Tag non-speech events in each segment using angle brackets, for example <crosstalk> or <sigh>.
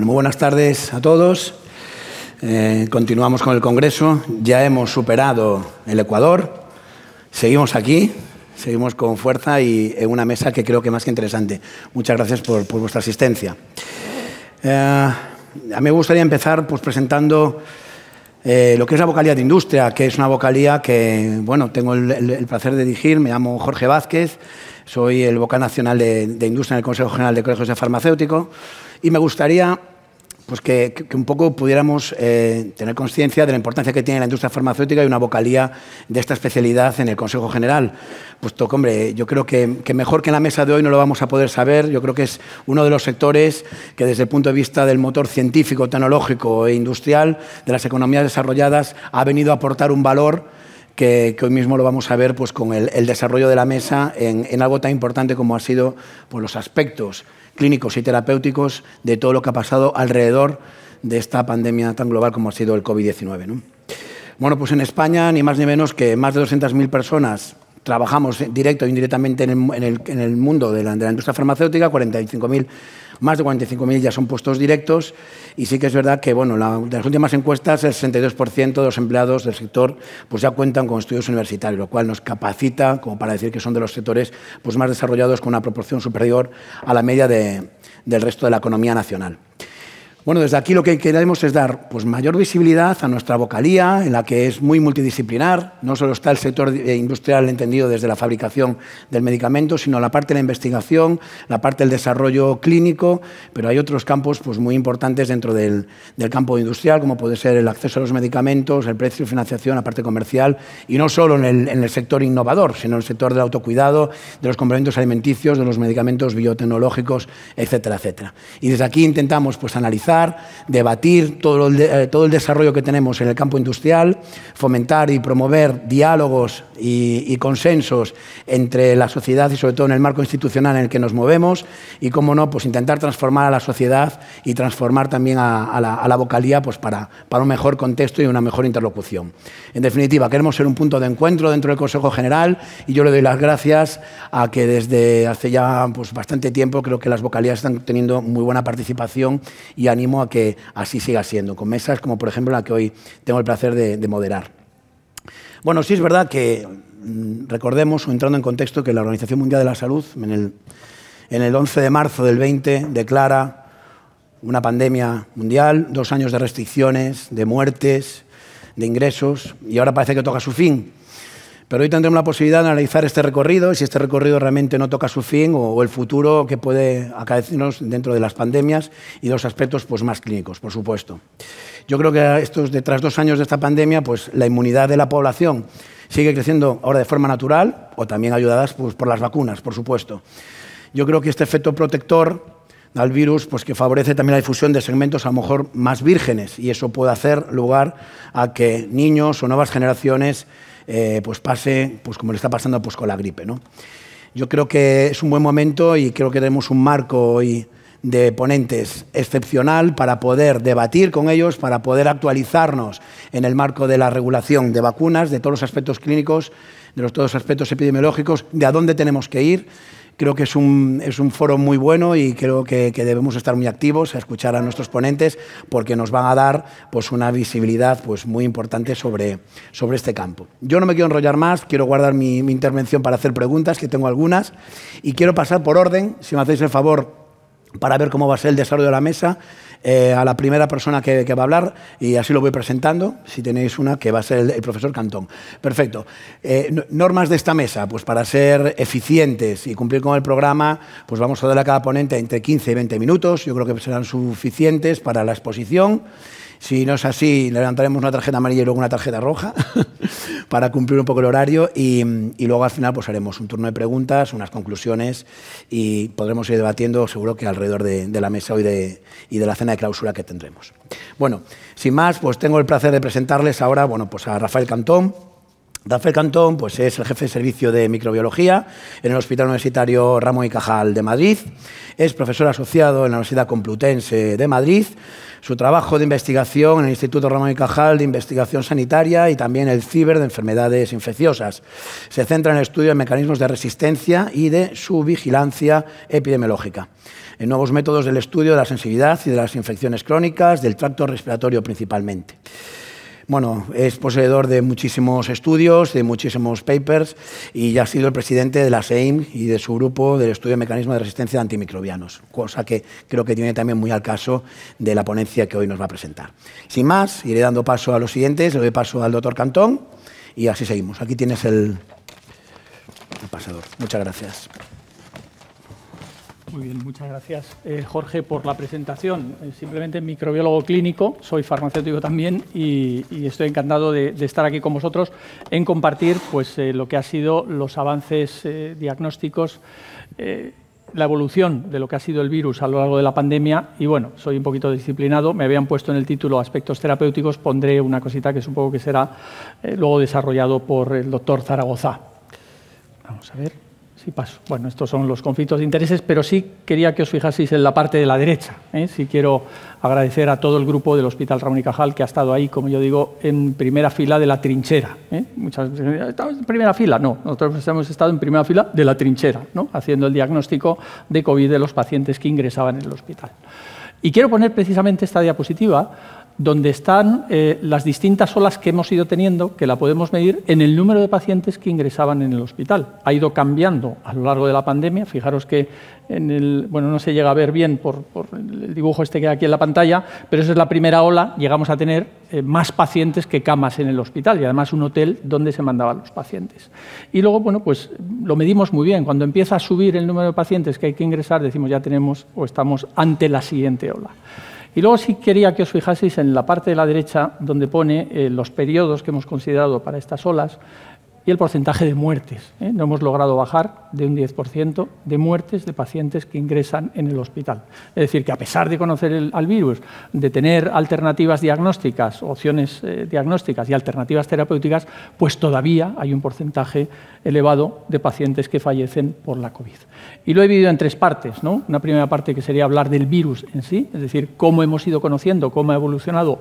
muy buenas tardes a todos. Eh, continuamos con el Congreso. Ya hemos superado el Ecuador. Seguimos aquí, seguimos con fuerza y en una mesa que creo que más que interesante. Muchas gracias por, vuestra asistencia. Eh, a mí me gustaría empezar pues, presentando eh, lo que es la vocalía de industria, que es una vocalía que bueno, tengo el, placer de dirigir. Me llamo Jorge Vázquez, soy el vocal nacional de, industria en el Consejo General de Colegios de Farmacéutico. Y me gustaría pues que, un poco pudiéramos eh, tener conciencia de la importancia que tiene la industria farmacéutica y una vocalía de esta especialidad en el Consejo General. Puesto hombre, yo creo que, mejor que en la mesa de hoy no lo vamos a poder saber. Yo creo que es uno de los sectores que desde el punto de vista del motor científico, tecnológico e industrial de las economías desarrolladas ha venido a aportar un valor que, hoy mismo lo vamos a ver pues, con el, desarrollo de la mesa en, algo tan importante como han sido pues, los aspectos clínicos y terapéuticos de todo lo que ha pasado alrededor de esta pandemia tan global como ha sido el COVID-19. Bueno, pues en España, ni más ni menos que más de 200.000 personas trabajamos directo e indirectamente en el, mundo de la industria farmacéutica, 45.000 más de 45.000 ya son puestos directos y sí que es verdad que bueno, de las últimas encuestas el 62% de los empleados del sector pues ya cuentan con estudios universitarios, lo cual nos capacita como para decir que son de los sectores pues, más desarrollados con una proporción superior a la media del resto de la economía nacional. Bueno, desde aquí lo que queremos es dar pues, mayor visibilidad a nuestra vocalía, en la que es muy multidisciplinar. No solo está el sector eh, industrial entendido desde la fabricación del medicamento, sino la parte de la investigación, la parte del desarrollo clínico, pero hay otros campos pues, muy importantes dentro del, campo industrial, como puede ser el acceso a los medicamentos, el precio, y financiación, la parte comercial, y no solo en el, en sector innovador, sino en el sector del autocuidado, de los complementos alimenticios, de los medicamentos biotecnológicos, etcétera, etcétera. Y desde aquí intentamos pues, analizar debatir todo el, eh, todo el desarrollo que tenemos en el campo industrial, fomentar y promover diálogos y, consensos entre la sociedad y sobre todo en el marco institucional en el que nos movemos y, cómo no, pues intentar transformar a la sociedad y transformar también a, la, vocalía pues para, para un mejor contexto y una mejor interlocución. En definitiva, queremos ser un punto de encuentro dentro del Consejo General y yo le doy las gracias a que desde hace ya pues, bastante tiempo creo que las vocalías están teniendo muy buena participación y a animo a que así siga siendo, con mesas como por ejemplo la que hoy tengo el placer de, moderar. Bueno, sí es verdad que mm, recordemos, o entrando en contexto, que la Organización Mundial de la Salud en el, en el 11 de marzo del 20 declara una pandemia mundial, dos años de restricciones, de muertes, de ingresos, y ahora parece que toca su fin. Pero hoy tendremos la posibilidad de analizar este recorrido y si este recorrido realmente no toca su fin o, el futuro que puede acaecernos dentro de las pandemias y dos aspectos pues, más clínicos, por supuesto. Yo creo que estos, tras dos años de esta pandemia, pues, la inmunidad de la población sigue creciendo ahora de forma natural o también ayudadas pues, por las vacunas, por supuesto. Yo creo que este efecto protector al virus, pues que favorece también la difusión de segmentos a lo mejor más vírgenes y eso puede hacer lugar a que niños o nuevas generaciones eh, pues pase pues como le está pasando pues con la gripe. Yo creo que es un buen momento y creo que tenemos un marco hoy de ponentes excepcional para poder debatir con ellos, para poder actualizarnos en el marco de la regulación de vacunas, de todos los aspectos clínicos, de los, todos los aspectos epidemiológicos, de a dónde tenemos que ir. Creo que es un, foro muy bueno y creo que, debemos estar muy activos a escuchar a nuestros ponentes porque nos van a dar pues, una visibilidad pues, muy importante sobre, este campo. Yo no me quiero enrollar más, quiero guardar mi intervención para hacer preguntas, que tengo algunas, y quiero pasar por orden, si me hacéis el favor, para ver cómo va a ser el desarrollo de la mesa. Eh, a la primera persona que, va a hablar y así lo voy presentando, si tenéis una, que va a ser el, profesor Cantón. Perfecto. Eh, normas de esta mesa, pues para ser eficientes y cumplir con el programa, pues vamos a darle a cada ponente entre 15 y 20 minutos, yo creo que serán suficientes para la exposición. Si no es así, levantaremos una tarjeta amarilla y luego una tarjeta roja <laughs> para cumplir un poco el horario y, luego al final pues haremos un turno de preguntas, unas conclusiones y podremos ir debatiendo seguro que alrededor de, la mesa hoy y de la cena de clausura que tendremos. Bueno, sin más, pues tengo el placer de presentarles ahora bueno, pues a Rafael Cantón, Rafael Cantón pues, es el jefe de servicio de microbiología en el Hospital Universitario Ramón y Cajal de Madrid. Es profesor asociado en la Universidad Complutense de Madrid. Su trabajo de investigación en el Instituto Ramón y Cajal de Investigación Sanitaria y también el CIBER de Enfermedades Infecciosas. Se centra en el estudio de mecanismos de resistencia y de su vigilancia epidemiológica. En nuevos métodos del estudio de la sensibilidad y de las infecciones crónicas, del tracto respiratorio principalmente bueno, es poseedor de muchísimos estudios, de muchísimos papers y ya ha sido el presidente de la SEIM y de su grupo del estudio de mecanismos de resistencia de antimicrobianos, cosa que creo que tiene también muy al caso de la ponencia que hoy nos va a presentar. Sin más, iré dando paso a los siguientes, le doy paso al doctor Cantón y así seguimos. Aquí tienes el pasador. Muchas gracias. Muy bien, muchas gracias eh, Jorge por la presentación. Eh, simplemente microbiólogo clínico, soy farmacéutico también y, estoy encantado de, estar aquí con vosotros en compartir pues, eh, lo que han sido los avances diagnósticos la evolución de lo que ha sido el virus a lo largo de la pandemia y bueno, soy un poquito disciplinado, me habían puesto en el título aspectos terapéuticos, pondré una cosita que supongo que será luego desarrollado por el doctor Zaragoza. Vamos a ver. Bueno, estos son los conflictos de intereses, pero sí quería que os fijaseis en la parte de la derecha. ¿eh? Sí quiero agradecer a todo el grupo del Hospital Ramón y Cajal que ha estado ahí, como yo digo, en primera fila de la trinchera. ¿eh? Muchas veces, eh, ¿estamos en primera fila? No, nosotros hemos estado en primera fila de la trinchera, haciendo el diagnóstico de COVID de los pacientes que ingresaban en el hospital. Y quiero poner precisamente esta diapositiva donde están eh, las distintas olas que hemos ido teniendo, que la podemos medir en el número de pacientes que ingresaban en el hospital. Ha ido cambiando a lo largo de la pandemia. Fijaros que bueno, no se llega a ver bien por, el dibujo este que hay aquí en la pantalla, pero esa es la primera ola. Llegamos a tener eh, más pacientes que camas en el hospital y además un hotel donde se mandaban los pacientes. Y luego, bueno, pues lo medimos muy bien. Cuando empieza a subir el número de pacientes que hay que ingresar, decimos ya tenemos o estamos ante la siguiente ola. Y luego sí quería que os fijaseis en la parte de la derecha donde pone eh, los periodos que hemos considerado para estas olas y el porcentaje de muertes. ¿eh? No hemos logrado bajar de un 10% de muertes de pacientes que ingresan en el hospital. Es decir, que a pesar de conocer al virus, de tener alternativas diagnósticas, opciones eh, diagnósticas y alternativas terapéuticas, pues todavía hay un porcentaje elevado de pacientes que fallecen por la COVID. Y lo he dividido en tres partes. ¿no? Una primera parte que sería hablar del virus en sí, es decir, cómo hemos ido conociendo, cómo ha evolucionado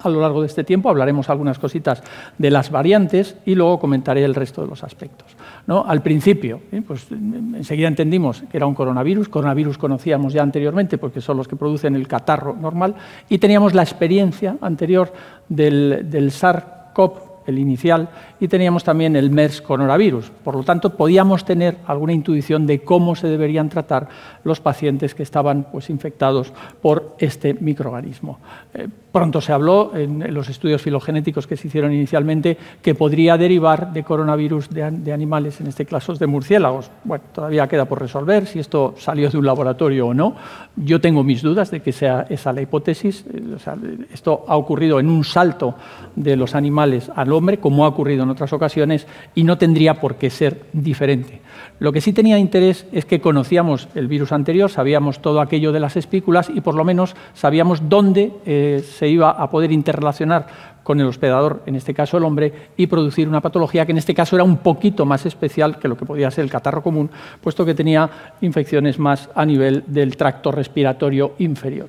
a lo largo de este tiempo hablaremos algunas cositas de las variantes y luego comentaré el resto de los aspectos. Al principio, ¿eh? pues enseguida entendimos que era un coronavirus, coronavirus conocíamos ya anteriormente porque son los que producen el catarro normal y teníamos la experiencia anterior del, SARS-CoV el inicial, y teníamos también el MERS coronavirus. Por lo tanto, podíamos tener alguna intuición de cómo se deberían tratar los pacientes que estaban pues, infectados por este microorganismo. Eh, Pronto se habló en los estudios filogenéticos que se hicieron inicialmente que podría derivar de coronavirus de, animales, en este caso de murciélagos. Bueno, todavía queda por resolver si esto salió de un laboratorio o no. Yo tengo mis dudas de que sea esa la hipótesis. Eh, esto ha ocurrido en un salto de los animales al hombre, como ha ocurrido en otras ocasiones, y no tendría por qué ser diferente. Lo que sí tenía interés es que conocíamos el virus anterior, sabíamos todo aquello de las espículas y por lo menos sabíamos dónde eh, se iba a poder interrelacionar con el hospedador, en este caso el hombre, y producir una patología que en este caso era un poquito más especial que lo que podía ser el catarro común, puesto que tenía infecciones más a nivel del tracto respiratorio inferior.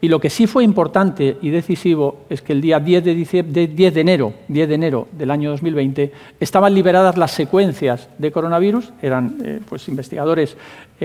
Y lo que sí fue importante y decisivo es que el día 10 de, 10 de, enero, 10 de enero del año 2020 estaban liberadas las secuencias de coronavirus, eran eh, pues, investigadores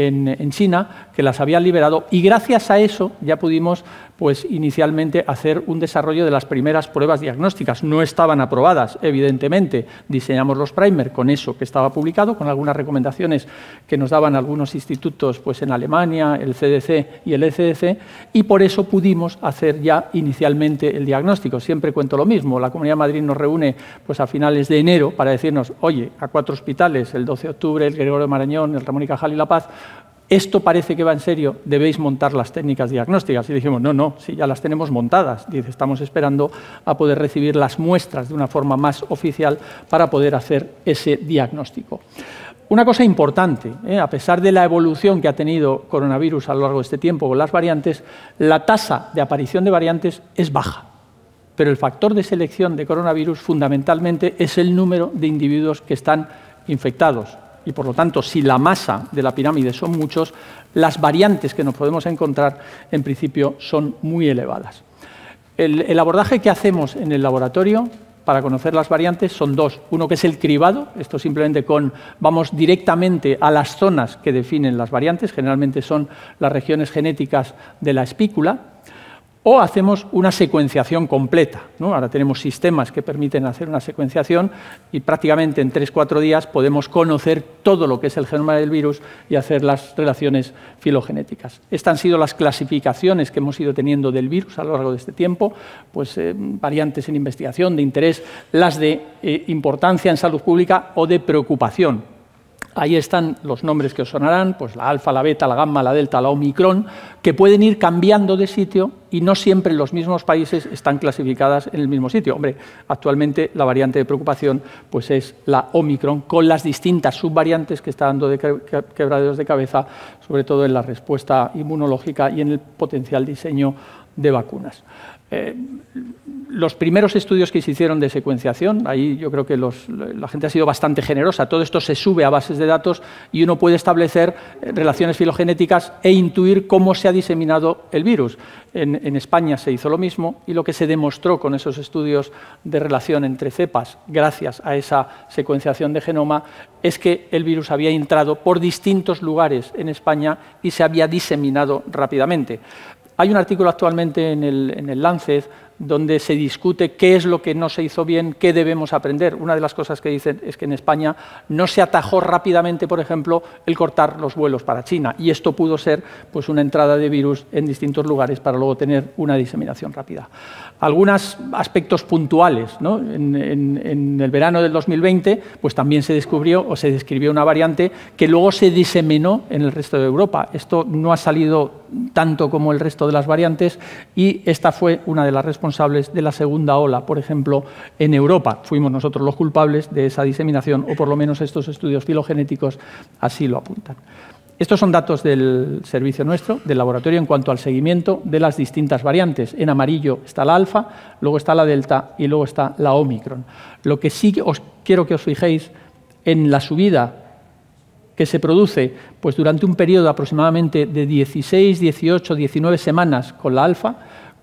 en, China, que las habían liberado, y gracias a eso ya pudimos pues, inicialmente hacer un desarrollo de las primeras pruebas diagnósticas. No estaban aprobadas, evidentemente. Diseñamos los primer con eso que estaba publicado, con algunas recomendaciones que nos daban algunos institutos pues, en Alemania, el CDC y el ECDC, y por eso pudimos hacer ya inicialmente el diagnóstico. Siempre cuento lo mismo, la Comunidad de Madrid nos reúne pues, a finales de enero para decirnos, oye, a cuatro hospitales, el 12 de octubre, el Gregorio Marañón, el Ramón y Cajal y La Paz, esto parece que va en serio, debéis montar las técnicas diagnósticas. Y dijimos, no, no, sí, ya las tenemos montadas. Dice, estamos esperando a poder recibir las muestras de una forma más oficial para poder hacer ese diagnóstico. Una cosa importante, ¿eh? a pesar de la evolución que ha tenido coronavirus a lo largo de este tiempo con las variantes, la tasa de aparición de variantes es baja. Pero el factor de selección de coronavirus fundamentalmente es el número de individuos que están infectados y por lo tanto si la masa de la pirámide son muchos, las variantes que nos podemos encontrar en principio son muy elevadas. El, abordaje que hacemos en el laboratorio para conocer las variantes son dos. Uno que es el cribado, esto simplemente con vamos directamente a las zonas que definen las variantes, generalmente son las regiones genéticas de la espícula, o hacemos una secuenciación completa. Ahora tenemos sistemas que permiten hacer una secuenciación y prácticamente en 3 cuatro días podemos conocer todo lo que es el genoma del virus y hacer las relaciones filogenéticas. Estas han sido las clasificaciones que hemos ido teniendo del virus a lo largo de este tiempo, pues eh, variantes en investigación, de interés, las de eh, importancia en salud pública o de preocupación Ahí están los nombres que os sonarán, pues la alfa, la beta, la gamma, la delta, la omicron, que pueden ir cambiando de sitio y no siempre los mismos países están clasificadas en el mismo sitio. Hombre, actualmente la variante de preocupación pues es la omicron con las distintas subvariantes que está dando de quebraderos de cabeza, sobre todo en la respuesta inmunológica y en el potencial diseño de vacunas. Eh, los primeros estudios que se hicieron de secuenciación, ahí yo creo que la gente ha sido bastante generosa, todo esto se sube a bases de datos y uno puede establecer eh, relaciones filogenéticas e intuir cómo se ha diseminado el virus. en España se hizo lo mismo y lo que se demostró con esos estudios de relación entre cepas, gracias a esa secuenciación de genoma, es que el virus había entrado por distintos lugares en España y se había diseminado rápidamente. Hay un artículo actualmente en el, Lancet donde se discute qué es lo que no se hizo bien, qué debemos aprender. Una de las cosas que dicen es que en España no se atajó rápidamente, por ejemplo, el cortar los vuelos para China, y esto pudo ser pues, una entrada de virus en distintos lugares para luego tener una diseminación rápida. Algunos aspectos puntuales. En, el verano del 2020 pues, también se descubrió o se describió una variante que luego se diseminó en el resto de Europa. Esto no ha salido tanto como el resto de las variantes y esta fue una de las respuestas responsables de la segunda ola, por ejemplo, en Europa. Fuimos nosotros los culpables de esa diseminación, o por lo menos estos estudios filogenéticos así lo apuntan. Estos son datos del servicio nuestro, del laboratorio, en cuanto al seguimiento de las distintas variantes. En amarillo está la alfa, luego está la delta y luego está la omicron. Lo que sí os quiero que os fijéis en la subida que se produce pues durante un periodo aproximadamente de 16, 18, 19 semanas con la alfa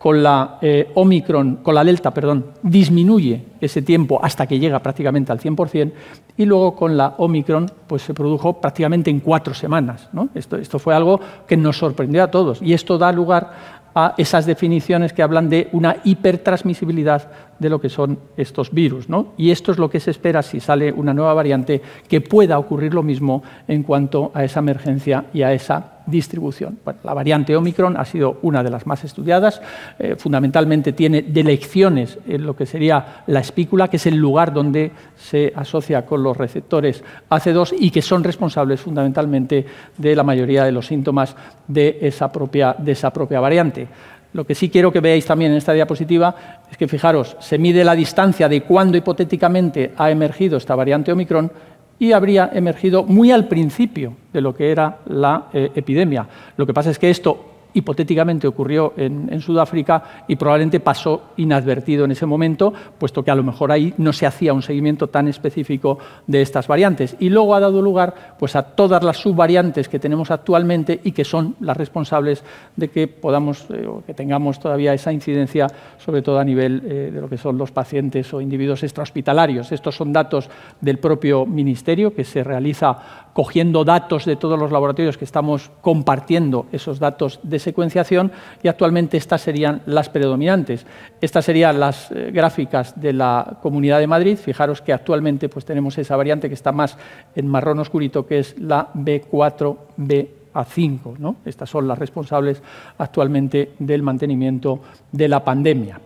con la eh, Omicron, con la Delta, perdón, disminuye ese tiempo hasta que llega prácticamente al 100%, y luego con la Omicron pues, se produjo prácticamente en cuatro semanas. Esto, esto fue algo que nos sorprendió a todos, y esto da lugar a esas definiciones que hablan de una hipertransmisibilidad de lo que son estos virus. Y esto es lo que se espera si sale una nueva variante, que pueda ocurrir lo mismo en cuanto a esa emergencia y a esa distribución. la variante Omicron ha sido una de las más estudiadas. Eh, fundamentalmente tiene delecciones en lo que sería la espícula, que es el lugar donde se asocia con los receptores AC2 y que son responsables fundamentalmente de la mayoría de los síntomas de esa propia, de esa propia variante. Lo que sí quiero que veáis también en esta diapositiva es que, fijaros, se mide la distancia de cuándo hipotéticamente ha emergido esta variante Omicron y habría emergido muy al principio de lo que era la eh, epidemia. Lo que pasa es que esto hipotéticamente ocurrió en, Sudáfrica y probablemente pasó inadvertido en ese momento, puesto que a lo mejor ahí no se hacía un seguimiento tan específico de estas variantes. Y luego ha dado lugar pues, a todas las subvariantes que tenemos actualmente y que son las responsables de que podamos eh, que tengamos todavía esa incidencia, sobre todo a nivel eh, de lo que son los pacientes o individuos extrahospitalarios. Estos son datos del propio Ministerio que se realiza cogiendo datos de todos los laboratorios que estamos compartiendo esos datos de secuenciación y actualmente estas serían las predominantes. Estas serían las eh, gráficas de la Comunidad de Madrid. Fijaros que actualmente pues, tenemos esa variante que está más en marrón oscurito, que es la B4B 5. Estas son las responsables actualmente del mantenimiento de la pandemia.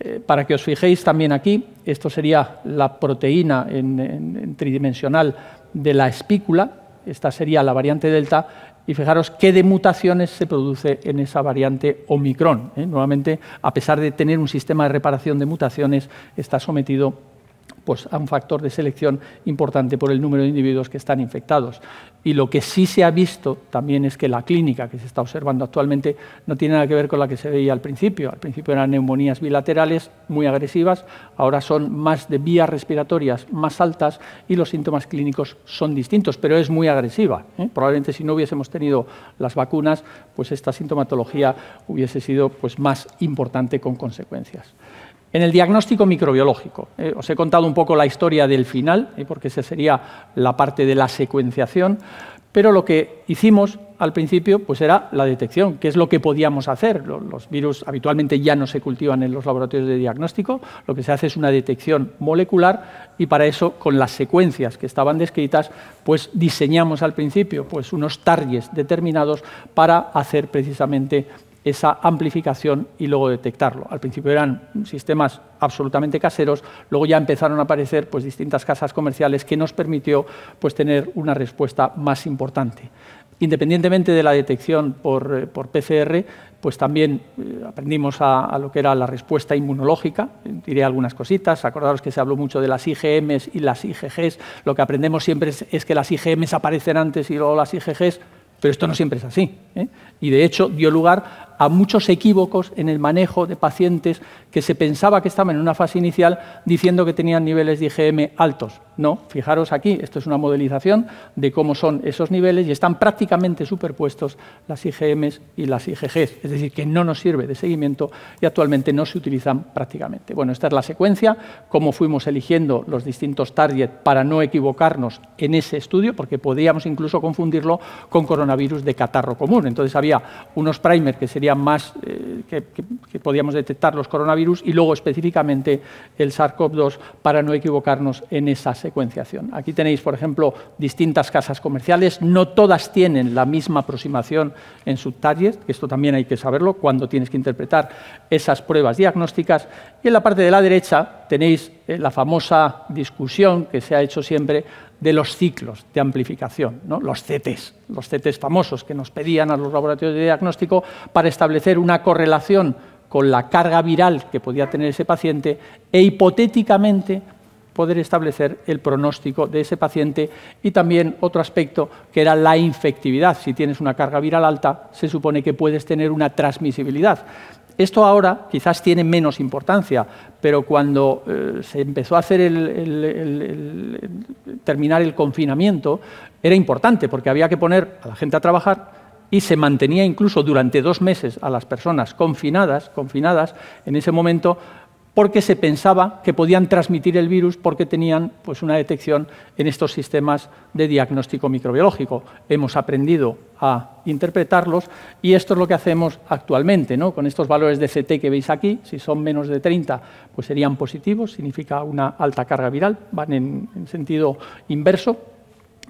Eh, para que os fijéis también aquí, esto sería la proteína en tridimensional de la espícula, esta sería la variante delta, y fijaros qué de mutaciones se produce en esa variante Omicron. ¿eh? Nuevamente, a pesar de tener un sistema de reparación de mutaciones, está sometido pues a un factor de selección importante por el número de individuos que están infectados. Y lo que sí se ha visto también es que la clínica que se está observando actualmente no tiene nada que ver con la que se veía al principio. Al principio eran neumonías bilaterales muy agresivas, ahora son más de vías respiratorias más altas y los síntomas clínicos son distintos, pero es muy agresiva. ¿eh? Probablemente si no hubiésemos tenido las vacunas, pues esta sintomatología hubiese sido pues, más importante con consecuencias. En el diagnóstico microbiológico, ¿eh? os he contado un poco la historia del final, ¿eh? porque esa sería la parte de la secuenciación, pero lo que hicimos al principio pues era la detección, que es lo que podíamos hacer. Los virus habitualmente ya no se cultivan en los laboratorios de diagnóstico, lo que se hace es una detección molecular y para eso con las secuencias que estaban descritas, pues diseñamos al principio pues unos targets determinados para hacer precisamente esa amplificación y luego detectarlo. Al principio eran sistemas absolutamente caseros, luego ya empezaron a aparecer pues, distintas casas comerciales que nos permitió pues, tener una respuesta más importante. Independientemente de la detección por, eh, PCR, pues también eh, aprendimos a, lo que era la respuesta inmunológica, diré algunas cositas, acordaros que se habló mucho de las IgMs y las IgGs, lo que aprendemos siempre es, que las IgMs aparecen antes y luego las IgGs, pero esto no siempre es así. ¿eh? Y de hecho dio lugar a muchos equívocos en el manejo de pacientes que se pensaba que estaban en una fase inicial diciendo que tenían niveles de IgM altos. No, fijaros aquí, esto es una modelización de cómo son esos niveles y están prácticamente superpuestos las IgMs y las IgGs, es decir, que no nos sirve de seguimiento y actualmente no se utilizan prácticamente. Bueno, esta es la secuencia, cómo fuimos eligiendo los distintos targets para no equivocarnos en ese estudio, porque podíamos incluso confundirlo con coronavirus de catarro común. Entonces había unos primers que serían más, eh, que podíamos detectar los coronavirus, y luego específicamente el SARS-CoV-2 para no equivocarnos en esa secuenciación. Aquí tenéis, por ejemplo, distintas casas comerciales, no todas tienen la misma aproximación en su que esto también hay que saberlo cuando tienes que interpretar esas pruebas diagnósticas. Y en la parte de la derecha tenéis eh, la famosa discusión que se ha hecho siempre de los ciclos de amplificación, ¿no? los CTs, los CTs famosos que nos pedían a los laboratorios de diagnóstico para establecer una correlación con la carga viral que podía tener ese paciente e hipotéticamente poder establecer el pronóstico de ese paciente y también otro aspecto que era la infectividad. Si tienes una carga viral alta, se supone que puedes tener una transmisibilidad. Esto ahora quizás tiene menos importancia, pero cuando eh, se empezó a hacer el, terminar el confinamiento, era importante porque había que poner a la gente a trabajar, y se mantenía incluso durante dos meses a las personas confinadas, confinadas en ese momento porque se pensaba que podían transmitir el virus porque tenían pues, una detección en estos sistemas de diagnóstico microbiológico. Hemos aprendido a interpretarlos y esto es lo que hacemos actualmente, ¿no? con estos valores de CT que veis aquí, si son menos de 30, pues serían positivos, significa una alta carga viral, van en sentido inverso,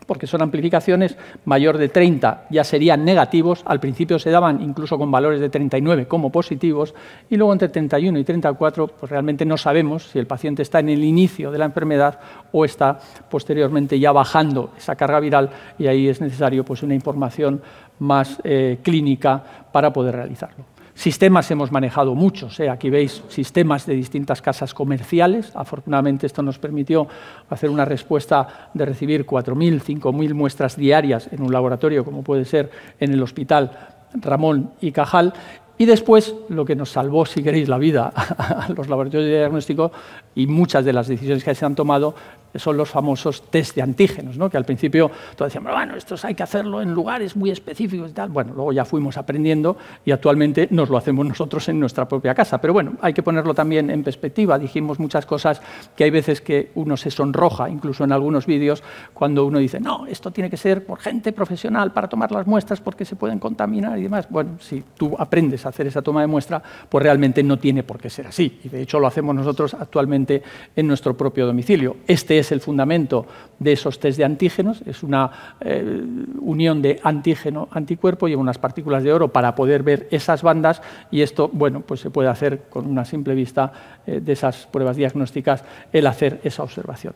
porque son amplificaciones, mayor de 30 ya serían negativos, al principio se daban incluso con valores de 39 como positivos, y luego entre 31 y 34 pues realmente no sabemos si el paciente está en el inicio de la enfermedad o está posteriormente ya bajando esa carga viral y ahí es necesario pues, una información más eh, clínica para poder realizarlo. Sistemas hemos manejado muchos, ¿eh? aquí veis sistemas de distintas casas comerciales, afortunadamente esto nos permitió hacer una respuesta de recibir 4.000, 5.000 muestras diarias en un laboratorio como puede ser en el hospital Ramón y Cajal y después, lo que nos salvó, si queréis, la vida <laughs> a los laboratorios de diagnóstico y muchas de las decisiones que se han tomado son los famosos test de antígenos, ¿no? que al principio todos decíamos, bueno, estos hay que hacerlo en lugares muy específicos y tal. Bueno, luego ya fuimos aprendiendo y actualmente nos lo hacemos nosotros en nuestra propia casa. Pero bueno, hay que ponerlo también en perspectiva. Dijimos muchas cosas que hay veces que uno se sonroja, incluso en algunos vídeos, cuando uno dice, no, esto tiene que ser por gente profesional para tomar las muestras porque se pueden contaminar y demás. Bueno, si tú aprendes hacer esa toma de muestra, pues realmente no tiene por qué ser así. Y de hecho lo hacemos nosotros actualmente en nuestro propio domicilio. Este es el fundamento de esos test de antígenos, es una eh, unión de antígeno-anticuerpo y unas partículas de oro para poder ver esas bandas y esto, bueno, pues se puede hacer con una simple vista eh, de esas pruebas diagnósticas el hacer esa observación.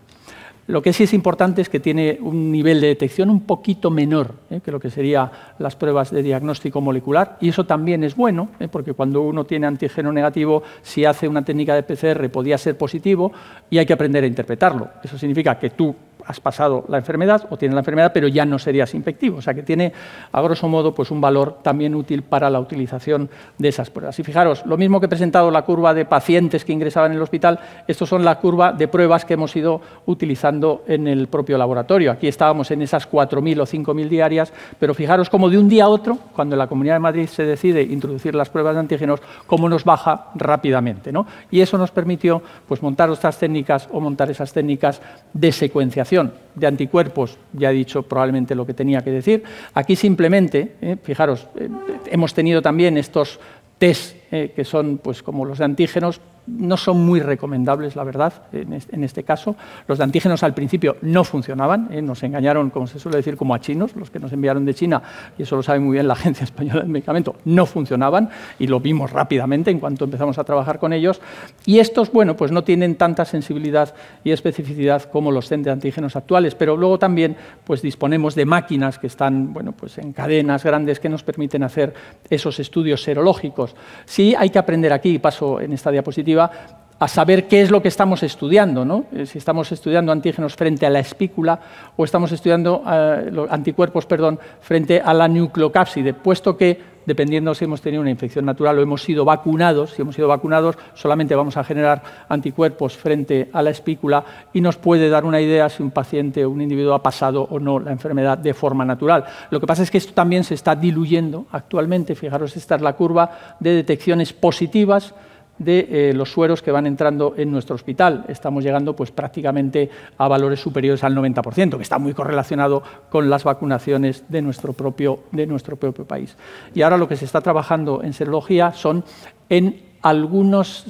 Lo que sí es importante es que tiene un nivel de detección un poquito menor ¿eh? que lo que serían las pruebas de diagnóstico molecular, y eso también es bueno, ¿eh? porque cuando uno tiene antígeno negativo, si hace una técnica de PCR podía ser positivo y hay que aprender a interpretarlo. Eso significa que tú has pasado la enfermedad o tienes la enfermedad, pero ya no serías infectivo. O sea que tiene, a grosso modo, pues un valor también útil para la utilización de esas pruebas. Y fijaros, lo mismo que he presentado la curva de pacientes que ingresaban en el hospital, estos son la curva de pruebas que hemos ido utilizando en el propio laboratorio. Aquí estábamos en esas 4.000 o 5.000 diarias, pero fijaros cómo de un día a otro, cuando en la Comunidad de Madrid se decide introducir las pruebas de antígenos, cómo nos baja rápidamente. ¿no? Y eso nos permitió pues, montar estas técnicas o montar esas técnicas de secuenciación de anticuerpos, ya he dicho probablemente lo que tenía que decir. Aquí simplemente, eh, fijaros, eh, hemos tenido también estos test eh, que son pues, como los de antígenos, no son muy recomendables, la verdad, en este, caso. Los de antígenos al principio no funcionaban, eh, nos engañaron, como se suele decir, como a chinos, los que nos enviaron de China, y eso lo sabe muy bien la <laughs> Agencia Española de Medicamento, no funcionaban, y lo vimos rápidamente en cuanto empezamos a trabajar con ellos. Y estos, bueno, pues no tienen tanta sensibilidad y especificidad como los e de antígenos actuales, pero luego también pues, disponemos de máquinas que están bueno, pues, en cadenas grandes que nos permiten hacer esos estudios serológicos sí hay que aprender aquí, paso en esta diapositiva, a saber qué es lo que estamos estudiando, ¿no? Eh, si estamos estudiando antígenos frente a la espícula o estamos estudiando eh, anticuerpos perdón, frente a la nucleocápside, puesto que dependiendo si hemos tenido una infección natural o hemos sido vacunados, si hemos sido vacunados, solamente vamos a generar anticuerpos frente a la espícula y nos puede dar una idea si un paciente o un individuo ha pasado o no la enfermedad de forma natural. Lo que pasa es que esto también se está diluyendo actualmente. Fijaros, esta es la curva de detecciones positivas de eh, los sueros que van entrando en nuestro hospital. Estamos llegando pues, prácticamente a valores superiores al 90%, que está muy correlacionado con las vacunaciones de nuestro propio, de nuestro propio país. Y ahora lo que se está trabajando en serología son en algunos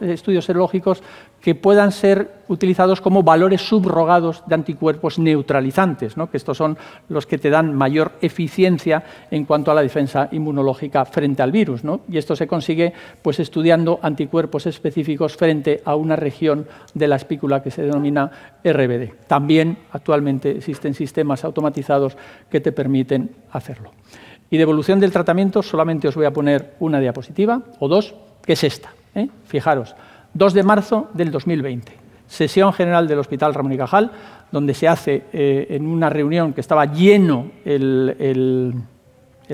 estudios serológicos que puedan ser utilizados como valores subrogados de anticuerpos neutralizantes, que estos son los que te dan mayor eficiencia en cuanto a la defensa inmunológica frente al virus. Y esto se consigue pues, estudiando anticuerpos específicos frente a una región de la espícula que se denomina RBD. También actualmente existen sistemas automatizados que te permiten hacerlo. Y de evolución del tratamiento solamente os voy a poner una diapositiva o dos, que es esta. ¿eh? Fijaros 2 de marzo del 2020, sesión general del Hospital Ramón y Cajal, donde se hace eh, en una reunión que estaba lleno el,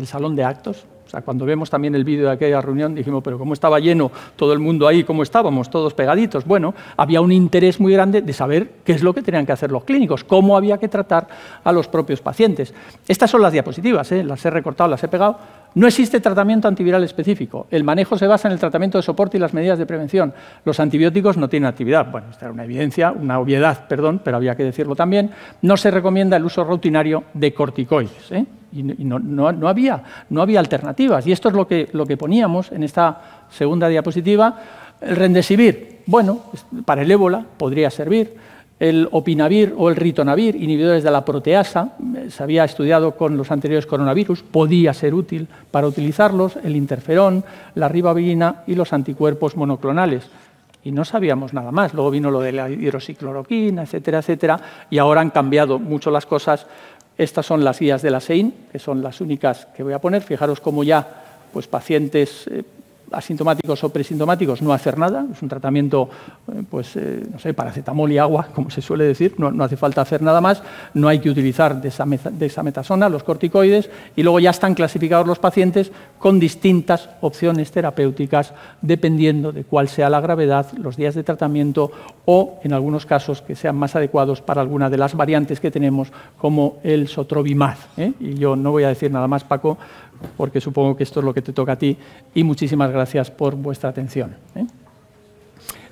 salón de actos, o sea, cuando vemos también el vídeo de aquella reunión, dijimos, pero ¿cómo estaba lleno todo el mundo ahí? ¿Cómo estábamos todos pegaditos? Bueno, había un interés muy grande de saber qué es lo que tenían que hacer los clínicos, cómo había que tratar a los propios pacientes. Estas son las diapositivas, ¿eh? las he recortado, las he pegado, no existe tratamiento antiviral específico. El manejo se basa en el tratamiento de soporte y las medidas de prevención. Los antibióticos no tienen actividad. Bueno, esta era una evidencia, una obviedad, perdón, pero había que decirlo también. No se recomienda el uso rutinario de corticoides. ¿eh? Y, no, había, no había alternativas. Y esto es lo que poníamos en esta segunda diapositiva. El rendesivir, bueno, para el ébola podría servir el opinavir o el ritonavir, inhibidores de la proteasa, eh, se había estudiado con los anteriores coronavirus, podía ser útil para utilizarlos, el interferón, la ribavirina y los anticuerpos monoclonales. Y no sabíamos nada más. Luego vino lo de la hidroxicloroquina, etcétera, etcétera, y ahora han cambiado mucho las cosas. Estas son las guías de la SEIN, que son las únicas que voy a poner. Fijaros cómo ya pues pacientes eh, asintomáticos o presintomáticos, no hacer nada. Es un tratamiento, eh, pues, eh, no sé, paracetamol y agua, como se suele decir, no, hace falta hacer nada más. No hay que utilizar de esa metasona, los corticoides, y luego ya están clasificados los pacientes con distintas opciones terapéuticas, dependiendo de cuál sea la gravedad, los días de tratamiento o, en algunos casos, que sean más adecuados para alguna de las variantes que tenemos, como el sotrovimaz. ¿eh? Y yo no voy a decir nada más, Paco, porque supongo que esto es lo que te toca a ti, y muchísimas gracias por vuestra atención. ¿eh?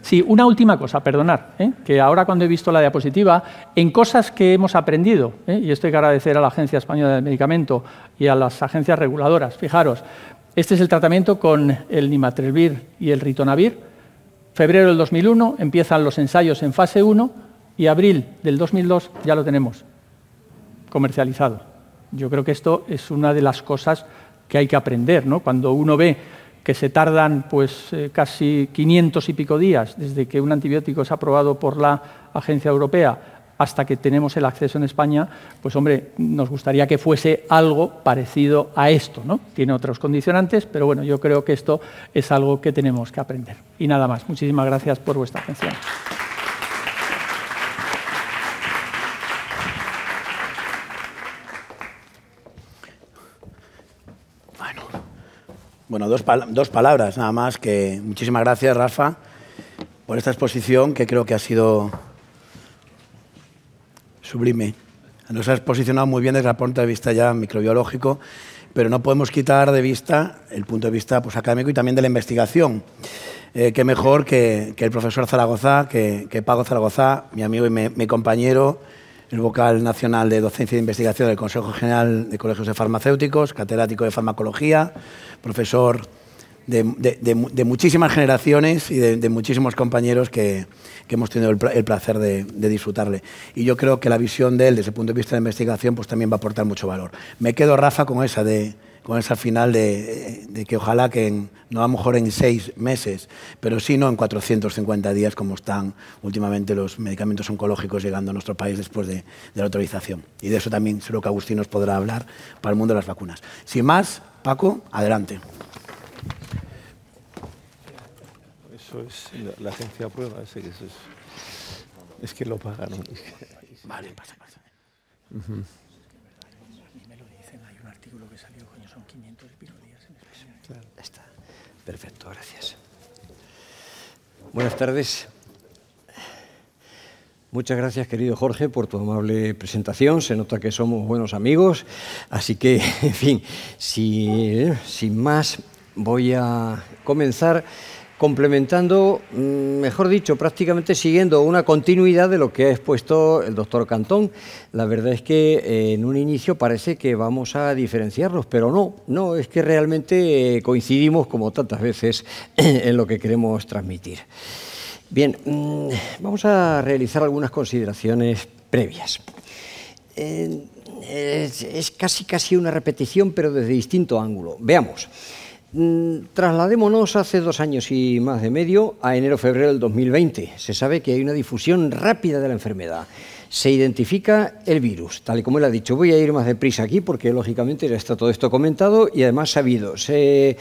Sí, una última cosa, perdonar, ¿eh? que ahora cuando he visto la diapositiva, en cosas que hemos aprendido, ¿eh? y esto hay que agradecer a la Agencia Española del Medicamento y a las agencias reguladoras, fijaros, este es el tratamiento con el nimatrelvir y el ritonavir. Febrero del 2001 empiezan los ensayos en fase 1 y abril del 2002 ya lo tenemos comercializado. Yo creo que esto es una de las cosas que hay que aprender. Cuando uno ve que se tardan pues, eh, casi 500 y pico días desde que un antibiótico es aprobado por la Agencia Europea hasta que tenemos el acceso en España, pues hombre, nos gustaría que fuese algo parecido a esto, Tiene otros condicionantes, pero bueno, yo creo que esto es algo que tenemos que aprender. Y nada más. Muchísimas gracias por vuestra atención. Bueno, dos, palabras nada más que muchísimas gracias, Rafa, por esta exposición que creo que ha sido sublime. Nos ha posicionado muy bien desde el punto de vista ya microbiológico, pero no podemos quitar de vista el punto de vista pues, académico y también de la investigación. Eh, qué mejor que, el profesor Zaragoza, que, Pago Zaragoza, mi amigo y mi compañero, el vocal nacional de docencia e investigación del Consejo General de Colegios de Farmacéuticos, catedrático de farmacología, profesor de, muchísimas generaciones y de, muchísimos compañeros que, que, hemos tenido el, placer de, disfrutarle. Y yo creo que la visión de él desde el punto de vista de la investigación pues, también va a aportar mucho valor. Me quedo, Rafa, con esa de con esa final de, que ojalá que en, no a lo mejor en seis meses, pero sí no en 450 días como están últimamente los medicamentos oncológicos llegando a nuestro país después de, la autorización. Y de eso también creo que Agustín nos podrá hablar para el mundo de las vacunas. Sin más, Paco, adelante. Eso es la, agencia prueba, ese, es, es que lo pagaron. Vale, pasa, pasa. Perfecto, gracias. Buenas tardes. Muchas gracias, querido Jorge, por tu amable presentación. Se nota que somos buenos amigos, así que, <laughs> en fin, eh, sin más, voy a comenzar complementando, mm, mejor dicho, prácticamente siguiendo una continuidad de lo que ha expuesto el doctor Cantón. La verdad es que eh, en un inicio parece que vamos a diferenciarnos, pero no, no, es que realmente eh, coincidimos como tantas veces <clears throat> en lo que queremos transmitir. Bien, mm, vamos a realizar algunas consideraciones previas. Eh, es, es casi casi una repetición, pero desde distinto ángulo. Veamos. Mm, trasladémonos hace dos años y más de medio a enero-febrero del 2020. Se sabe que hay una difusión rápida de la enfermedad se identifica el virus, tal y como él ha dicho. Voy a ir más deprisa aquí porque, lógicamente, ya está todo esto comentado y además sabido. Se,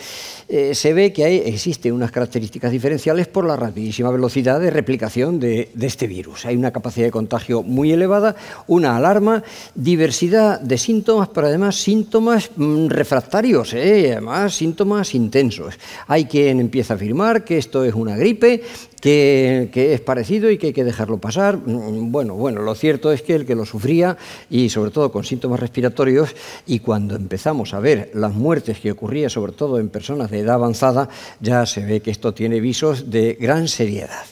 eh, ve que hay, existen unas características diferenciales por la rapidísima velocidad de replicación de, este virus. Hay una capacidad de contagio muy elevada, una alarma, diversidad de síntomas, pero además síntomas mm, refractarios, ¿eh? además síntomas intensos. Hay quien empieza a afirmar que esto es una gripe, que, es parecido y que hay que dejarlo pasar. Mm, bueno, bueno, lo cierto es que el que lo sufría, y sobre todo con síntomas respiratorios, y cuando empezamos a ver las muertes que ocurría, sobre todo en personas de edad avanzada, ya se ve que esto tiene visos de gran seriedad.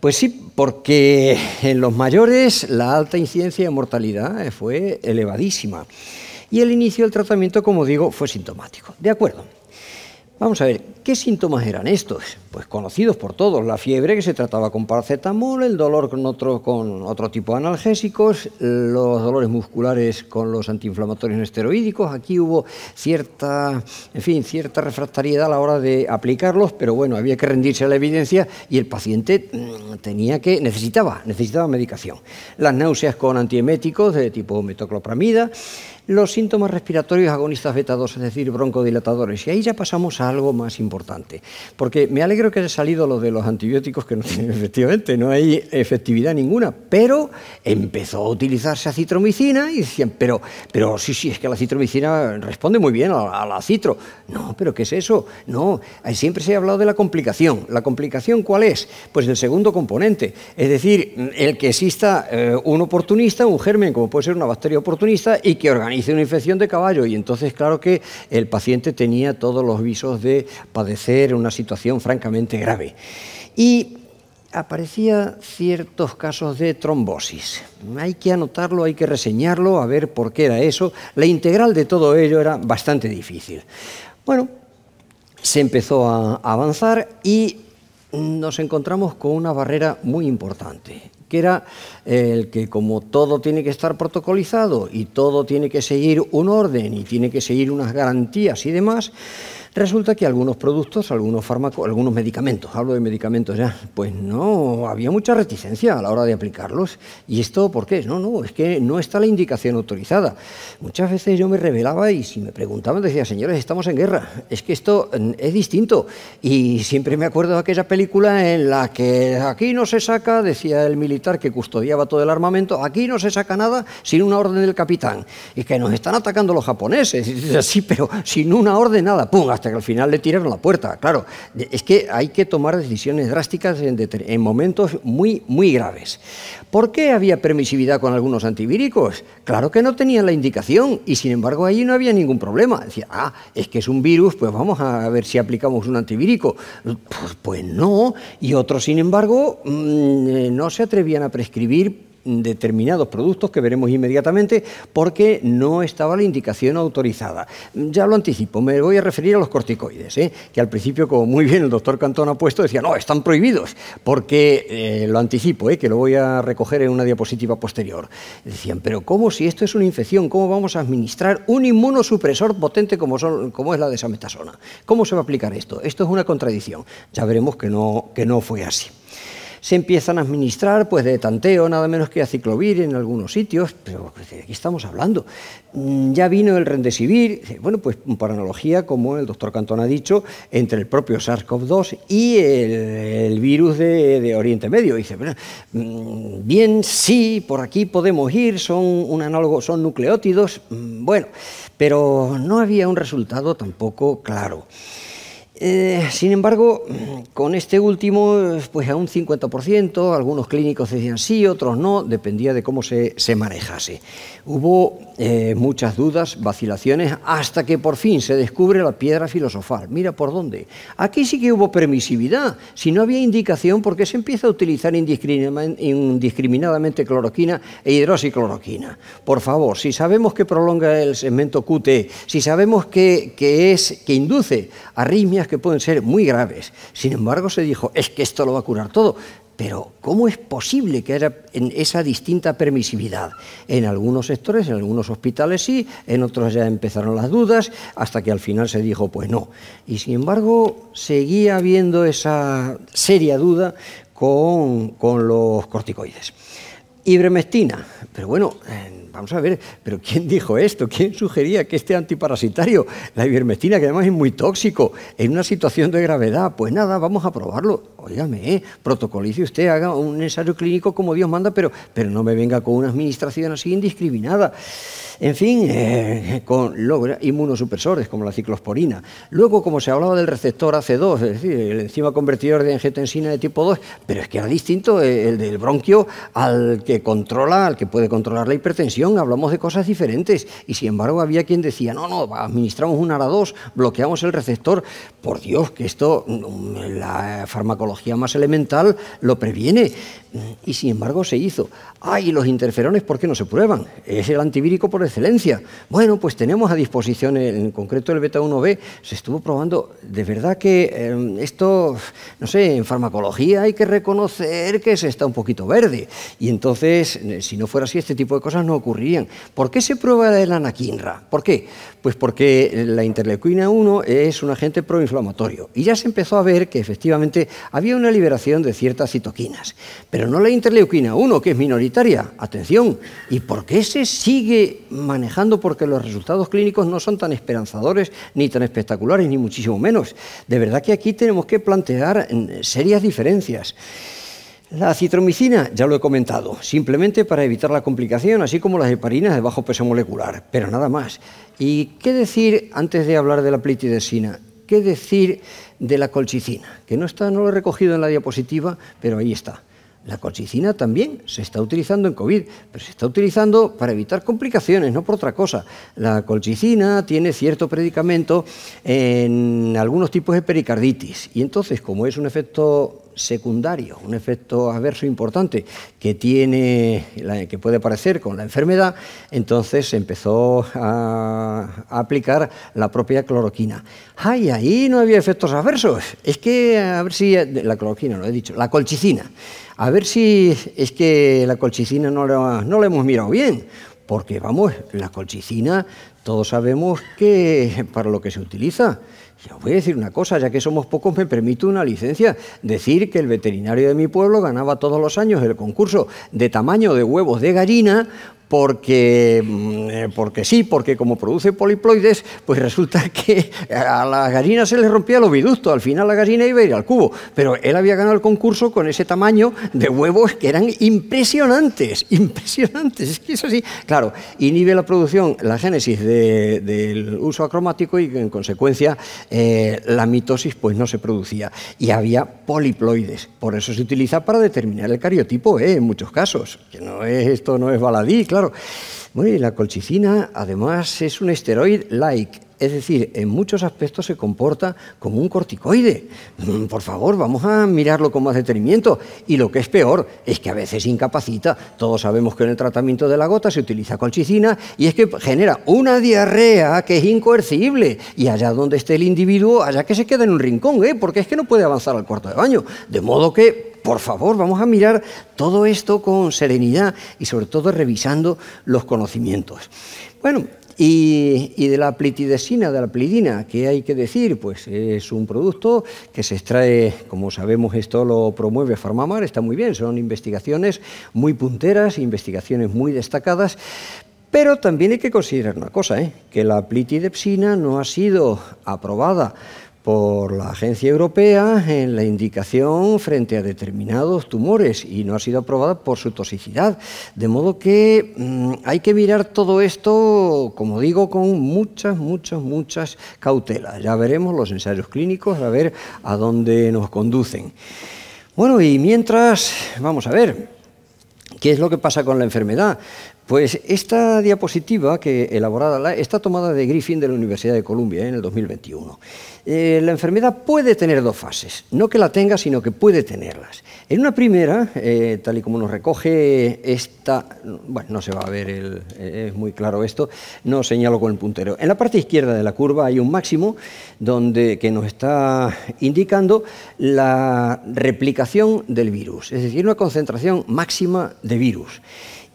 Pues sí, porque en los mayores la alta incidencia de mortalidad eh, fue elevadísima. Y el inicio del tratamiento, como digo, fue sintomático. De acuerdo. Vamos a ver, ¿qué síntomas eran estos? Pues conocidos por todos, la fiebre que se trataba con paracetamol, el dolor con otro, con otro tipo de analgésicos, los dolores musculares con los antiinflamatorios esteroídicos, aquí hubo cierta, en fin, cierta refractariedad a la hora de aplicarlos, pero bueno, había que rendirse a la evidencia y el paciente mm, tenía que, necesitaba, necesitaba medicación. Las náuseas con antieméticos de tipo metoclopramida, los síntomas respiratorios agonistas beta 2, es decir, broncodilatadores. Y ahí ya pasamos a algo más importante, porque me alegro que haya salido lo de los antibióticos, que no tienen, <laughs> efectivamente no hay efectividad ninguna, pero empezó a utilizarse acitromicina y decían, pero, pero sí, sí, es que la acitromicina responde muy bien a, la citro... No, pero ¿qué es eso? No, siempre se ha hablado de la complicación. ¿La complicación cuál es? Pues el segundo componente, es decir, el que exista eh, un oportunista, un germen, como puede ser una bacteria oportunista, y que organiza hice una infección de caballo y entonces claro que el paciente tenía todos los visos de padecer una situación francamente grave. Y aparecían ciertos casos de trombosis. Hay que anotarlo, hay que reseñarlo, a ver por qué era eso. La integral de todo ello era bastante difícil. Bueno, se empezó a avanzar y nos encontramos con una barrera muy importante, que era eh, el que como todo tiene que estar protocolizado y todo tiene que seguir un orden y tiene que seguir unas garantías y demás, Resulta que algunos productos, algunos fármacos, algunos medicamentos, hablo de medicamentos ya, pues no, había mucha reticencia a la hora de aplicarlos. ¿Y esto por qué? No, no, es que no está la indicación autorizada. Muchas veces yo me revelaba y si me preguntaban decía, señores, estamos en guerra, es que esto mm, es distinto. Y siempre me acuerdo de aquella película en la que aquí no se saca, decía el militar que custodiaba todo el armamento, aquí no se saca nada sin una orden del capitán. Y que nos están atacando los japoneses, <laughs> Sí, pero sin una orden nada, pum, hasta que al final le tiraron la puerta. Claro, es que hay que tomar decisiones drásticas en, momentos muy, muy graves. ¿Por qué había permisividad con algunos antivíricos? Claro que no tenían la indicación y sin embargo ahí no había ningún problema. Decía, ah, es que es un virus, pues vamos a ver si aplicamos un antivírico. Pues, pues no. Y otros, sin embargo, mm, eh, no se atrevían a prescribir determinados productos que veremos inmediatamente porque no estaba la indicación autorizada. Ya lo anticipo, me voy a referir a los corticoides, ¿eh? que al principio, como muy bien el doctor Cantón ha puesto, decía, no, están prohibidos, porque eh, lo anticipo, ¿eh? que lo voy a recoger en una diapositiva posterior. Decían, pero ¿cómo si esto es una infección? ¿Cómo vamos a administrar un inmunosupresor potente como, son, como es la metasona? ¿Cómo se va a aplicar esto? Esto es una contradicción. Ya veremos que no, que no fue así se empiezan a administrar pues, de tanteo, nada menos que a ciclovir en algunos sitios, pero aquí pues, estamos hablando? Mm, ya vino el rendesivir, bueno, pues por analogía, como el doctor Cantón ha dicho, entre el propio SARS-CoV-2 y el, virus de, Oriente Medio. dice, bueno, mm, bien, sí, por aquí podemos ir, son un análogo, son nucleótidos, mm, bueno, pero no había un resultado tampoco claro. Eh, sin embargo, con este último, pues a un 50%, algunos clínicos decían sí, otros no, dependía de cómo se, manejase. Hubo eh, muchas dudas, vacilaciones, hasta que por fin se descubre la piedra filosofal. Mira por dónde. Aquí sí que hubo permisividad. Si no había indicación, porque se empieza a utilizar indiscriminadamente cloroquina e hidroxicloroquina? Por favor, si sabemos que prolonga el segmento QT, si sabemos es, que induce arritmias que pueden ser muy graves. Sin embargo, se dijo, es que esto lo va a curar todo. Pero ¿cómo es posible que haya en esa distinta permisividad? En algunos sectores, en algunos hospitales sí, en otros ya empezaron las dudas, hasta que al final se dijo, pues no. Y sin embargo, seguía habiendo esa seria duda con, con los corticoides. Ibremestina, pero bueno, vamos a ver, pero ¿quién dijo esto? ¿Quién sugería que este antiparasitario, la ivermectina, que además es muy tóxico, en una situación de gravedad? Pues nada, vamos a probarlo. Óigame, eh, protocolice usted, haga un ensayo clínico como Dios manda, pero, pero no me venga con una administración así indiscriminada. En fin, eh, con logra inmunosupresores como la ciclosporina. Luego, como se hablaba del receptor AC2, es decir, el enzima convertidor de angiotensina de tipo 2, pero es que era distinto eh, el del bronquio al que controla, al que puede controlar la hipertensión hablamos de cosas diferentes. Y sin embargo había quien decía, no, no, administramos un ARA2, bloqueamos el receptor. Por Dios, que esto, mm, la farmacología más elemental lo previene. Y sin embargo se hizo. Ay, los interferones, ¿por qué no se prueban? Es el antivírico por excelencia. Bueno, pues tenemos a disposición, en concreto el beta-1B, se estuvo probando. De verdad que em, esto, no sé, en farmacología hay que reconocer que se está un poquito verde. Y entonces, si no fuera así, este tipo de cosas no ocurren ¿Por qué se prueba el anaquinra? ¿Por qué? Pues porque la interleuquina 1 es un agente proinflamatorio y ya se empezó a ver que efectivamente había una liberación de ciertas citoquinas, pero no la interleuquina 1, que es minoritaria. Atención, ¿y por qué se sigue manejando? Porque los resultados clínicos no son tan esperanzadores ni tan espectaculares, ni muchísimo menos. De verdad que aquí tenemos que plantear mm, serias diferencias. La citromicina ya lo he comentado, simplemente para evitar la complicación, así como las heparinas de bajo peso molecular, pero nada más. ¿Y qué decir, antes de hablar de la plitidesina, qué decir de la colchicina? Que no, está, no lo he recogido en la diapositiva, pero ahí está. La colchicina también se está utilizando en COVID, pero se está utilizando para evitar complicaciones, no por otra cosa. La colchicina tiene cierto predicamento en algunos tipos de pericarditis y entonces, como es un efecto secundario, un efecto adverso importante que tiene, que puede aparecer con la enfermedad, entonces se empezó a, aplicar la propia cloroquina. ¡Ay, ahí no había efectos adversos! Es que, a ver si, la cloroquina, lo he dicho, la colchicina. A ver si es que la colchicina no la, no la hemos mirado bien, porque vamos, la colchicina todos sabemos que para lo que se utiliza. Y os voy a decir una cosa, ya que somos pocos, me permito una licencia. Decir que el veterinario de mi pueblo ganaba todos los años el concurso de tamaño de huevos de gallina porque, mm, eh, porque sí, porque como produce poliploides, pues resulta <laughs> que a la gallina se le rompía el oviducto, al final la gallina iba a ir al cubo, pero él había ganado el concurso con ese tamaño de huevos que eran impresionantes, <laughs> impresionantes, es que es así, claro, inhibe la producción, la génesis del uso acromático y en consecuencia eh, la mitosis pues no se producía y había poliploides, por eso se utiliza para determinar el cariotipo eh, en muchos casos, no esto no es baladí, claro, claro. Bueno, la colchicina además es un esteroide like es decir, en muchos aspectos se comporta como un corticoide. Mm, por favor, vamos a mirarlo con más detenimiento. Y lo que es peor es que a veces incapacita. Todos sabemos que en el tratamiento de la gota se utiliza colchicina y es que genera una diarrea que es incoercible. Y allá donde esté el individuo, allá que se queda en un rincón, ¿eh? porque es que no puede avanzar al cuarto de baño. De modo que por favor, vamos a mirar todo esto con serenidad y sobre todo revisando los conocimientos. Bueno, y, de la plitidesina, de la plidina, ¿qué hay que decir? Pues es un producto que se extrae, como sabemos, esto lo promueve Farmamar, está muy bien, son investigaciones muy punteras, investigaciones muy destacadas. Pero también hay que considerar una cosa, ¿eh? que la plitidepsina no ha sido aprobada por la Agencia Europea en la indicación frente a determinados tumores y no ha sido aprobada por su toxicidad. De modo que mm, hay que mirar todo esto, como digo, con muchas, muchas, muchas cautelas. Ya veremos los ensayos clínicos, a ver a dónde nos conducen. Bueno, y mientras, vamos a ver, ¿qué es lo que pasa con la enfermedad? Pues esta diapositiva que elaborada está tomada de Griffin de la Universidad de Columbia en el 2021 eh, la enfermedad puede tener dos fases, no que la tenga, sino que puede tenerlas. En una primera, eh, tal y como nos recoge esta, bueno, no se va a ver, el, eh, es muy claro esto, no señalo con el puntero. En la parte izquierda de la curva hay un máximo donde, que nos está indicando la replicación del virus, es decir, una concentración máxima de virus.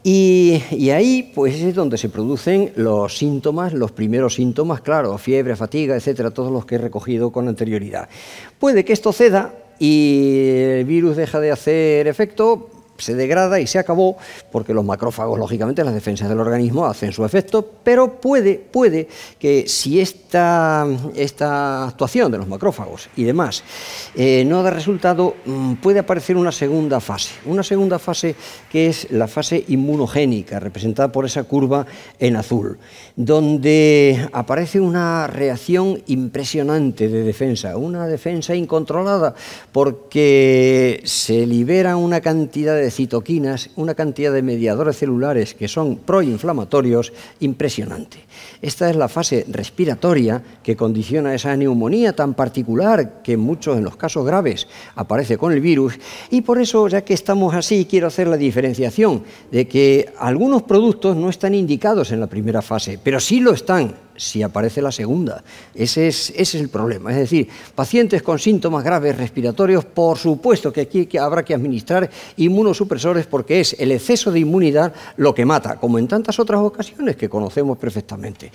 Y, ahí pues es donde se producen los síntomas, los primeros síntomas, claro, fiebre, fatiga, etcétera, todos los que he recogido con anterioridad. Puede que esto ceda y el virus deja de hacer efecto, se degrada y se acabó, porque los macrófagos, lógicamente, las defensas del organismo hacen su efecto, pero puede, puede que si esta, esta actuación de los macrófagos y demás eh, no da resultado, mm, puede aparecer una segunda fase, una segunda fase que es la fase inmunogénica, representada por esa curva en azul, donde aparece una reacción impresionante de defensa, una defensa incontrolada, porque se libera una cantidad de de citoquinas, una cantidad de mediadores celulares que son proinflamatorios impresionante. Esta es la fase respiratoria que condiciona esa neumonía tan particular que en muchos, en los casos graves, aparece con el virus. Y por eso, ya que estamos así, quiero hacer la diferenciación de que algunos productos no están indicados en la primera fase, pero sí lo están si aparece la segunda. Ese es, el problema. Es decir, pacientes con síntomas graves respiratorios, por supuesto que aquí habrá que administrar inmunosupresores porque es el exceso de inmunidad lo que mata, como en tantas otras ocasiones que conocemos perfectamente.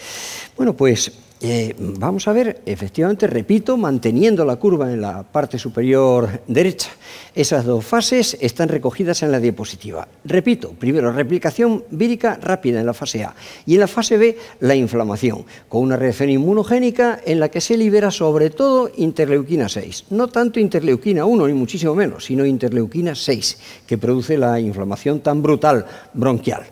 Bueno, pues eh, vamos a ver, efectivamente, repito, manteniendo la curva en la parte superior derecha. Esas dos fases están recogidas en la diapositiva. Repito, primero, replicación vírica rápida en la fase A y en la fase B, la inflamación, con una reacción inmunogénica en la que se libera sobre todo interleuquina 6. No tanto interleuquina 1, ni muchísimo menos, sino interleuquina 6, que produce la inflamación tan brutal bronquial.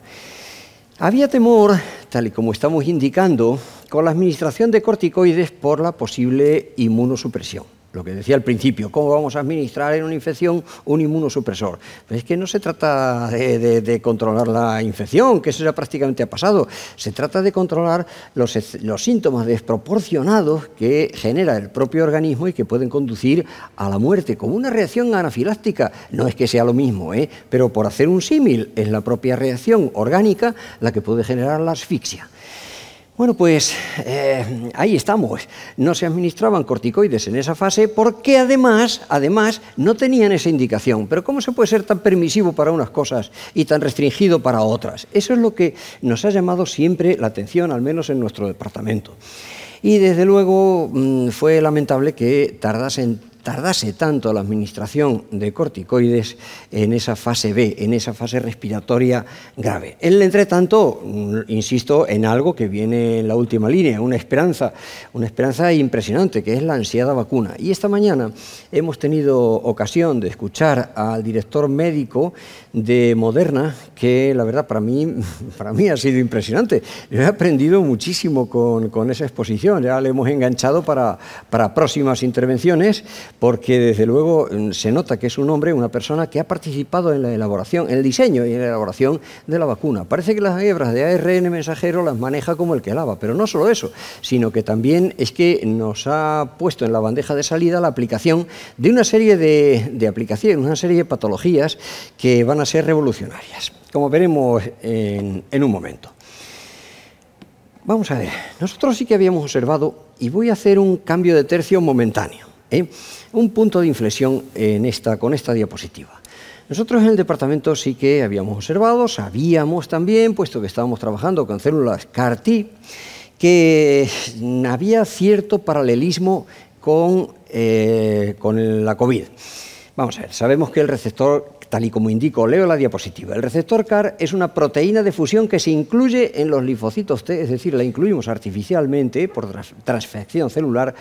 Había temor, tal y como estamos indicando, con la administración de corticoides por la posible inmunosupresión lo que decía al principio, ¿cómo vamos a administrar en una infección un inmunosupresor? Pues es que no se trata de, controlar la infección, que eso ya prácticamente ha pasado, se trata de controlar los, síntomas desproporcionados que genera el propio organismo y que pueden conducir a la muerte, como una reacción anafiláctica. No es que sea lo mismo, ¿eh? pero por hacer un símil, es la propia reacción orgánica la que puede generar la asfixia. Bueno, pues eh, ahí estamos. No se administraban corticoides en esa fase porque además, además, no tenían esa indicación. Pero ¿cómo se puede ser tan permisivo para unas cosas y tan restringido para otras? Eso es lo que nos ha llamado siempre la atención, al menos en nuestro departamento. Y desde luego mm, fue lamentable que tardasen tardase tanto la administración de corticoides en esa fase B, en esa fase respiratoria grave. Él, entretanto, mm, insisto en algo que viene en la última línea, una esperanza, una esperanza impresionante, que es la ansiada vacuna. Y esta mañana hemos tenido ocasión de escuchar al director médico de Moderna, que la verdad para mí, <laughs> para mí ha sido impresionante. Yo he aprendido muchísimo con, esa exposición, ya le hemos enganchado para, para próximas intervenciones, porque desde luego mm, se nota que es un hombre, una persona que ha participado en la elaboración, en el diseño y en la elaboración de la vacuna. Parece que las hebras de ARN mensajero las maneja como el que lava, pero no solo eso, sino que también es que nos ha puesto en la bandeja de salida la aplicación de una serie de, aplicaciones, una serie de patologías que van a ser revolucionarias, como veremos en un momento. Vamos a ver, nosotros sí que habíamos observado, y voy a hacer un cambio de tercio momentáneo ¿eh? Un punto de inflexión en esta, con esta diapositiva. Nosotros en el departamento sí que habíamos observado, sabíamos también, puesto que estábamos trabajando con células CAR-T, que mm, había cierto paralelismo con, eh, con la COVID. Vamos a ver, sabemos que el receptor tal y como indico, leo la diapositiva. El receptor CAR es una proteína de fusión que se incluye en los linfocitos T, es decir, la incluimos artificialmente por transfección celular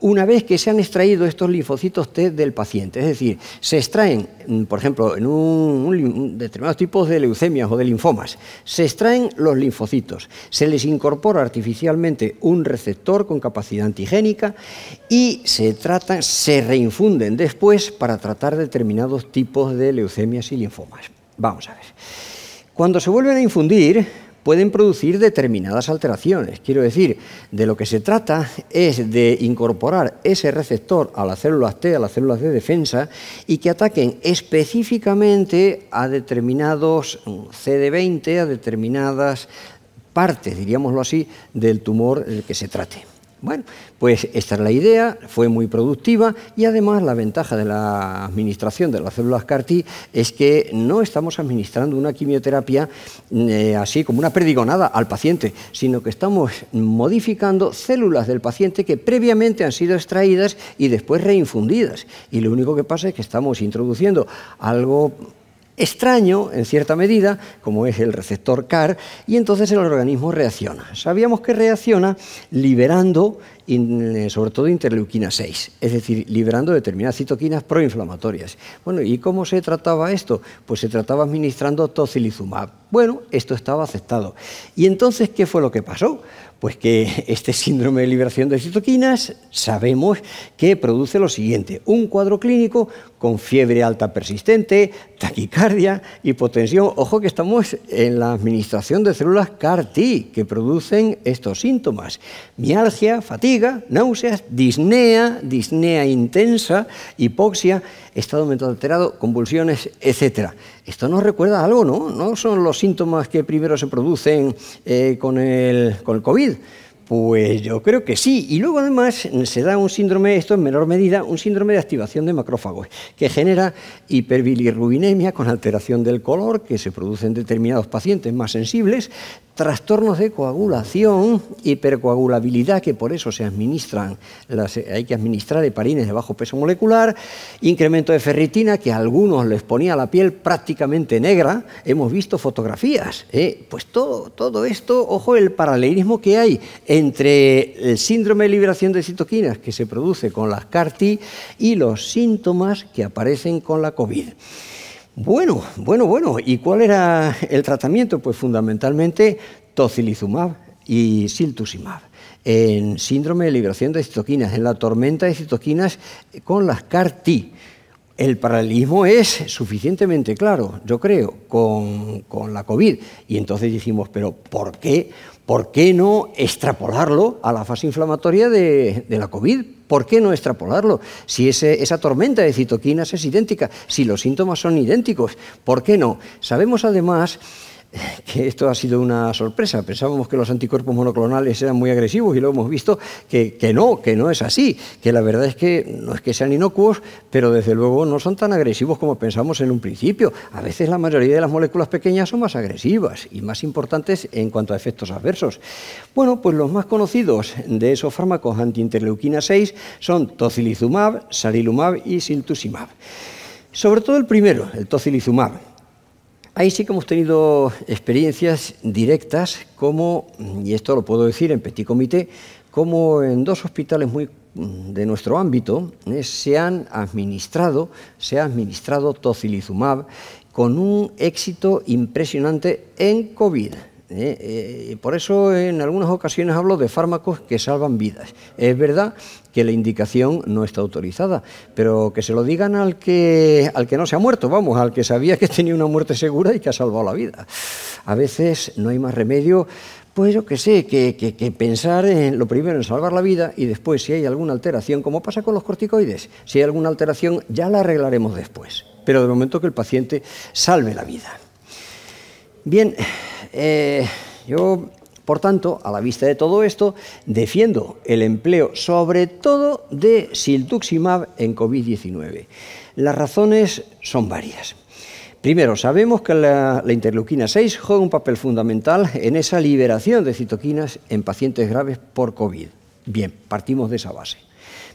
una vez que se han extraído estos linfocitos T del paciente. Es decir, se extraen, mm, por ejemplo, en un, determinados tipos de leucemias o de linfomas, se extraen los linfocitos, se les incorpora artificialmente un receptor con capacidad antigénica y se tratan, se reinfunden después para tratar determinados tipos de leucemias y linfomas. Vamos a ver. Cuando se vuelven a infundir, pueden producir determinadas alteraciones. Quiero decir, de lo que se trata es de incorporar ese receptor a las células T, a las células de defensa, y que ataquen específicamente a determinados mm, CD20, a determinadas partes, diríamoslo así, del tumor del que se trate. Bueno, pues esta es la idea, fue muy productiva y además la ventaja de la administración de las células CAR-T es que no estamos administrando una quimioterapia eh, así como una perdigonada al paciente, sino que estamos modificando células del paciente que previamente han sido extraídas y después reinfundidas. Y lo único que pasa es que estamos introduciendo algo extraño, en cierta medida, como es el receptor CAR, y entonces el organismo reacciona. Sabíamos que reacciona liberando, eh, sobre todo, interleuquina 6, es decir, liberando determinadas citoquinas proinflamatorias. Bueno, ¿y cómo se trataba esto? Pues se trataba administrando tocilizumab. Bueno, esto estaba aceptado. ¿Y entonces qué fue lo que pasó? Pues que <laughs> este síndrome de liberación de citoquinas sabemos que produce lo siguiente, un cuadro clínico con fiebre alta persistente, taquicardia, hipotensión. Ojo que estamos en la administración de células CAR-T que producen estos síntomas. Mialgia, fatiga, náuseas, disnea, disnea intensa, hipoxia, estado mental alterado, convulsiones, etc. Esto nos recuerda algo, ¿no? No son los síntomas que primero se producen eh, con, el, con el COVID pues yo creo que sí. Y luego además se da un síndrome, esto en menor medida, un síndrome de activación de macrófagos, que genera hiperbilirrubinemia con alteración del color que se produce en determinados pacientes más sensibles, trastornos de coagulación, hipercoagulabilidad, que por eso se administran, hay que administrar heparines de bajo peso molecular, incremento de ferritina, que a algunos les ponía la piel prácticamente negra, hemos visto fotografías, ¿eh? pues todo, esto, ojo, el paralelismo que hay entre el síndrome de liberación de citoquinas que se produce con las carti y los síntomas que aparecen con la COVID. Bueno, bueno, bueno. ¿Y cuál era el tratamiento? Pues fundamentalmente tocilizumab y siltuzumab en síndrome de liberación de citoquinas, en la tormenta de citoquinas con las CAR-T. El paralelismo es suficientemente claro, yo creo, con, la COVID. Y entonces dijimos, pero ¿por qué? ¿por qué no extrapolarlo a la fase inflamatoria de, la COVID? ¿Por qué no extrapolarlo? Si esa tormenta de citoquinas es idéntica, si los síntomas son idénticos, ¿por qué no? Sabemos además que esto ha sido una sorpresa. Pensábamos que los anticuerpos monoclonales eran muy agresivos y lo hemos visto que, no, que no es así, que la verdad es que no es que sean inocuos, pero desde luego no son tan agresivos como pensamos en un principio. A veces la mayoría de las moléculas pequeñas son más agresivas y más importantes en cuanto a efectos adversos. Bueno, pues los más conocidos de esos fármacos antiinterleuquina 6 son tocilizumab, sarilumab y siltusimab. Sobre todo el primero, el tocilizumab Ahí sí que hemos tenido experiencias directas, como, y esto lo puedo decir en Petit Comité, como en dos hospitales muy mm, de nuestro ámbito eh, se han administrado, se ha administrado tocilizumab con un éxito impresionante en COVID. ¿eh? Eh, eh, por eso en algunas ocasiones hablo de fármacos que salvan vidas. Es verdad que la indicación no está autorizada, pero que se lo digan al que, al que no se ha muerto, vamos, al que sabía que tenía una muerte segura y que ha salvado la vida. A veces no hay más remedio, pues yo que sé, que, que pensar en lo primero en salvar la vida y después si hay alguna alteración, como pasa con los corticoides, si hay alguna alteración ya la arreglaremos después, pero de momento que el paciente salve la vida. Bien, eh, yo, por tanto, a la vista de todo esto, defiendo el empleo, sobre todo de siltuximab en COVID-19. Las razones son varias. Primero, sabemos que la, interleuquina 6 juega un papel fundamental en esa liberación de citoquinas en pacientes graves por COVID. Bien, partimos de esa base.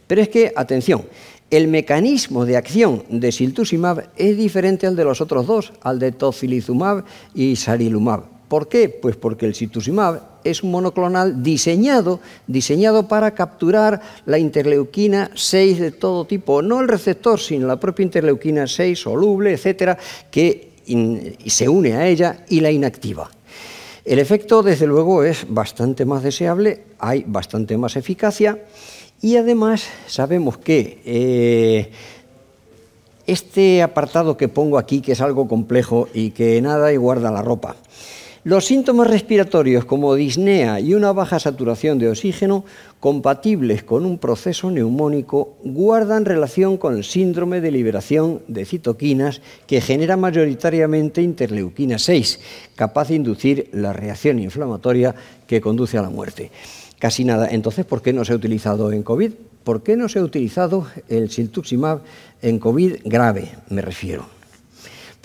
Pero es que, atención, el mecanismo de acción de siltuximab es diferente al de los otros dos, al de tocilizumab y sarilumab. ¿Por qué? Pues porque el cituzumab es un monoclonal diseñado, diseñado para capturar la interleuquina 6 de todo tipo, no el receptor, sino la propia interleuquina 6 soluble, etcétera, que se une a ella y la inactiva. El efecto, desde luego, es bastante más deseable, hay bastante más eficacia y además sabemos que eh, este apartado que pongo aquí, que es algo complejo y que nada y guarda la ropa, los síntomas respiratorios como disnea y una baja saturación de oxígeno compatibles con un proceso neumónico guardan relación con el síndrome de liberación de citoquinas que genera mayoritariamente interleuquina 6, capaz de inducir la reacción inflamatoria que conduce a la muerte. Casi nada. Entonces, ¿por qué no se ha utilizado en COVID? ¿Por qué no se ha utilizado el siltuximab en COVID grave, me refiero?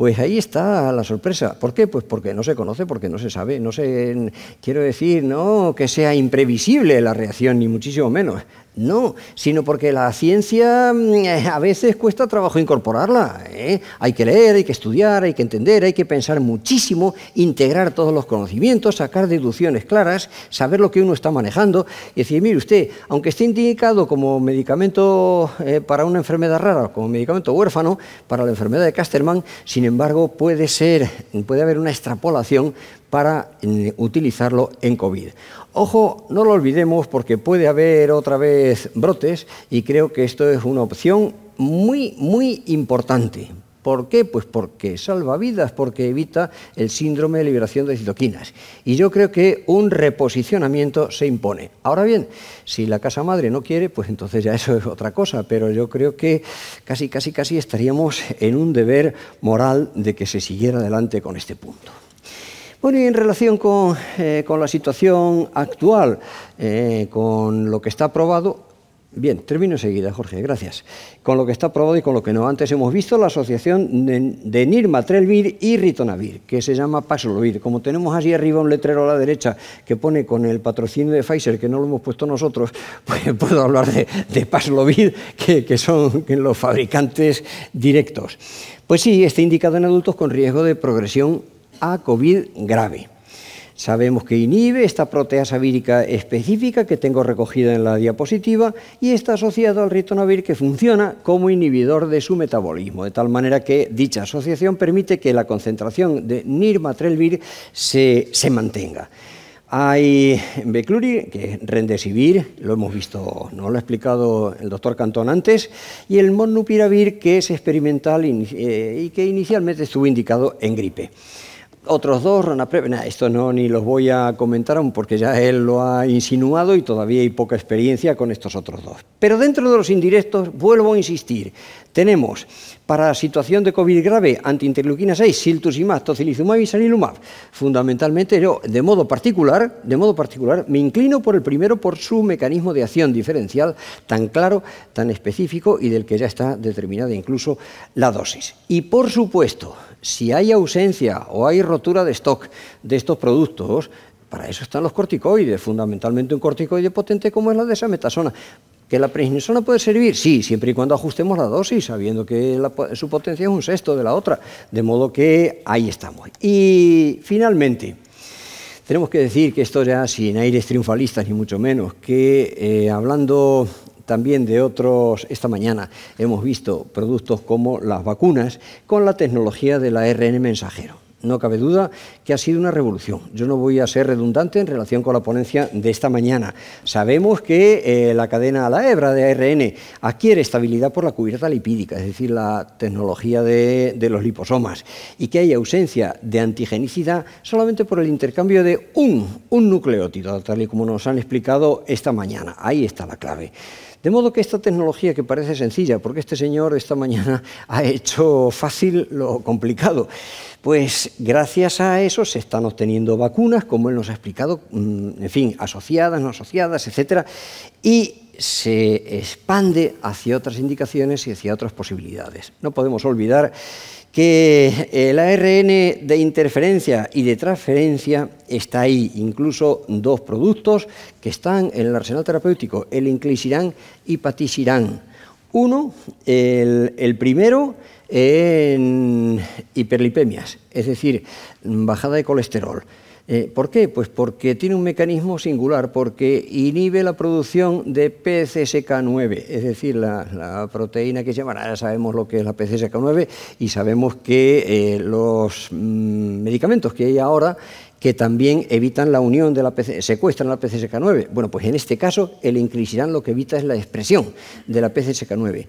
Pues ahí está la sorpresa. ¿Por qué? Pues porque no se conoce, porque no se sabe. No sé, quiero decir, no que sea imprevisible la reacción, ni muchísimo menos. No, sino porque la ciencia mm, eh, a veces cuesta trabajo incorporarla. ¿eh? Hay que leer, hay que estudiar, hay que entender, hay que pensar muchísimo, integrar todos los conocimientos, sacar deducciones claras, saber lo que uno está manejando y decir, mire usted, aunque esté indicado como medicamento eh, para una enfermedad rara, como medicamento huérfano para la enfermedad de Casterman, sin embargo puede ser, puede haber una extrapolación para eh, utilizarlo en COVID. Ojo, no lo olvidemos porque puede haber otra vez brotes y creo que esto es una opción muy, muy importante. ¿Por qué? Pues porque salva vidas, porque evita el síndrome de liberación de citoquinas. Y yo creo que un reposicionamiento se impone. Ahora bien, si la casa madre no quiere, pues entonces ya <laughs> eso es otra cosa, pero yo creo que casi, casi, casi estaríamos en un deber moral de que se siguiera adelante con este punto. Bueno, y en relación con, eh, la situación actual, eh, con lo que está aprobado, Bien, termino enseguida, Jorge, gracias. Con lo que está aprobado y con lo que no. Antes hemos visto la asociación de, Nirma Trelvir y Ritonavir, que se llama PASLOVIR. Como tenemos allí arriba un letrero a la derecha que pone con el patrocinio de Pfizer, que no lo hemos puesto nosotros, <laughs> pues puedo hablar de, PASLOVIR, que, que son los fabricantes directos. Pues sí, está indicado en adultos con riesgo de progresión a COVID grave. Sabemos que inhibe esta proteasa vírica específica que tengo recogida en la diapositiva y está asociado al ritonavir que funciona como inhibidor de su metabolismo, de tal manera que dicha asociación permite que la concentración de nirmatrelvir se, se mantenga. Hay Becluri, que es Rendesivir, lo hemos visto, no lo ha explicado el doctor Cantón antes, y el Monupiravir, que es experimental eh, y que inicialmente estuvo indicado en gripe. Otros dos, Rona esto no ni los voy a comentar aún porque ya él lo ha insinuado y todavía hay poca experiencia con estos otros dos. Pero dentro de los indirectos, vuelvo a insistir, tenemos para situación de COVID grave antiinterleuquina 6, siltusimab, tocilizumab y sarilumab. Fundamentalmente yo, de modo particular, de modo particular, me inclino por el primero por su mecanismo de acción diferencial tan claro, tan específico y del que ya está determinada incluso la dosis. Y por supuesto, si hay ausencia o hay rotura de stock de estos productos, para eso están los corticoides, fundamentalmente un corticoide potente como es la de esa metasona. ¿Que la prednisona puede servir? Sí, siempre y cuando ajustemos la dosis, sabiendo que su potencia es un sexto de la otra. De modo que ahí estamos. Y finalmente, tenemos que decir que esto ya sin aires triunfalistas, ni mucho menos, que eh, hablando también de otros. Esta mañana hemos visto productos como las vacunas con la tecnología del ARN mensajero. No cabe duda que ha sido una revolución. Yo no voy a ser redundante en relación con la ponencia de esta mañana. Sabemos que eh, la cadena a la hebra de ARN adquiere estabilidad por la cubierta lipídica, es decir, la tecnología de, de los liposomas, y que hay ausencia de antigenicidad solamente por el intercambio de un, un nucleótido, tal y como nos han explicado esta mañana. Ahí está la clave. De modo que esta tecnología que parece sencilla, porque este señor esta mañana <laughs> ha hecho fácil lo complicado, pues gracias a eso se están obteniendo vacunas, como él nos ha explicado, mm, en fin, asociadas, no asociadas, etcétera, y se expande hacia otras indicaciones y hacia otras posibilidades. No podemos olvidar que eh, el ARN de interferencia y de transferencia está ahí, incluso dos productos que están en el arsenal terapéutico, el Inclisiran y Patisiran. Uno, el, el primero en hiperlipemias, es decir, bajada de colesterol. Eh, ¿Por qué? Pues porque tiene un mecanismo singular, porque inhibe la producción de PCSK9, es decir, la, proteína que se llama, ahora sabemos lo que es la PCSK9 y sabemos que eh, los mm, medicamentos que hay ahora que también evitan la unión de la PC, secuestran la PCSK9. Bueno, pues en este caso el inclisiran lo que evita es la expresión de la PCSK9.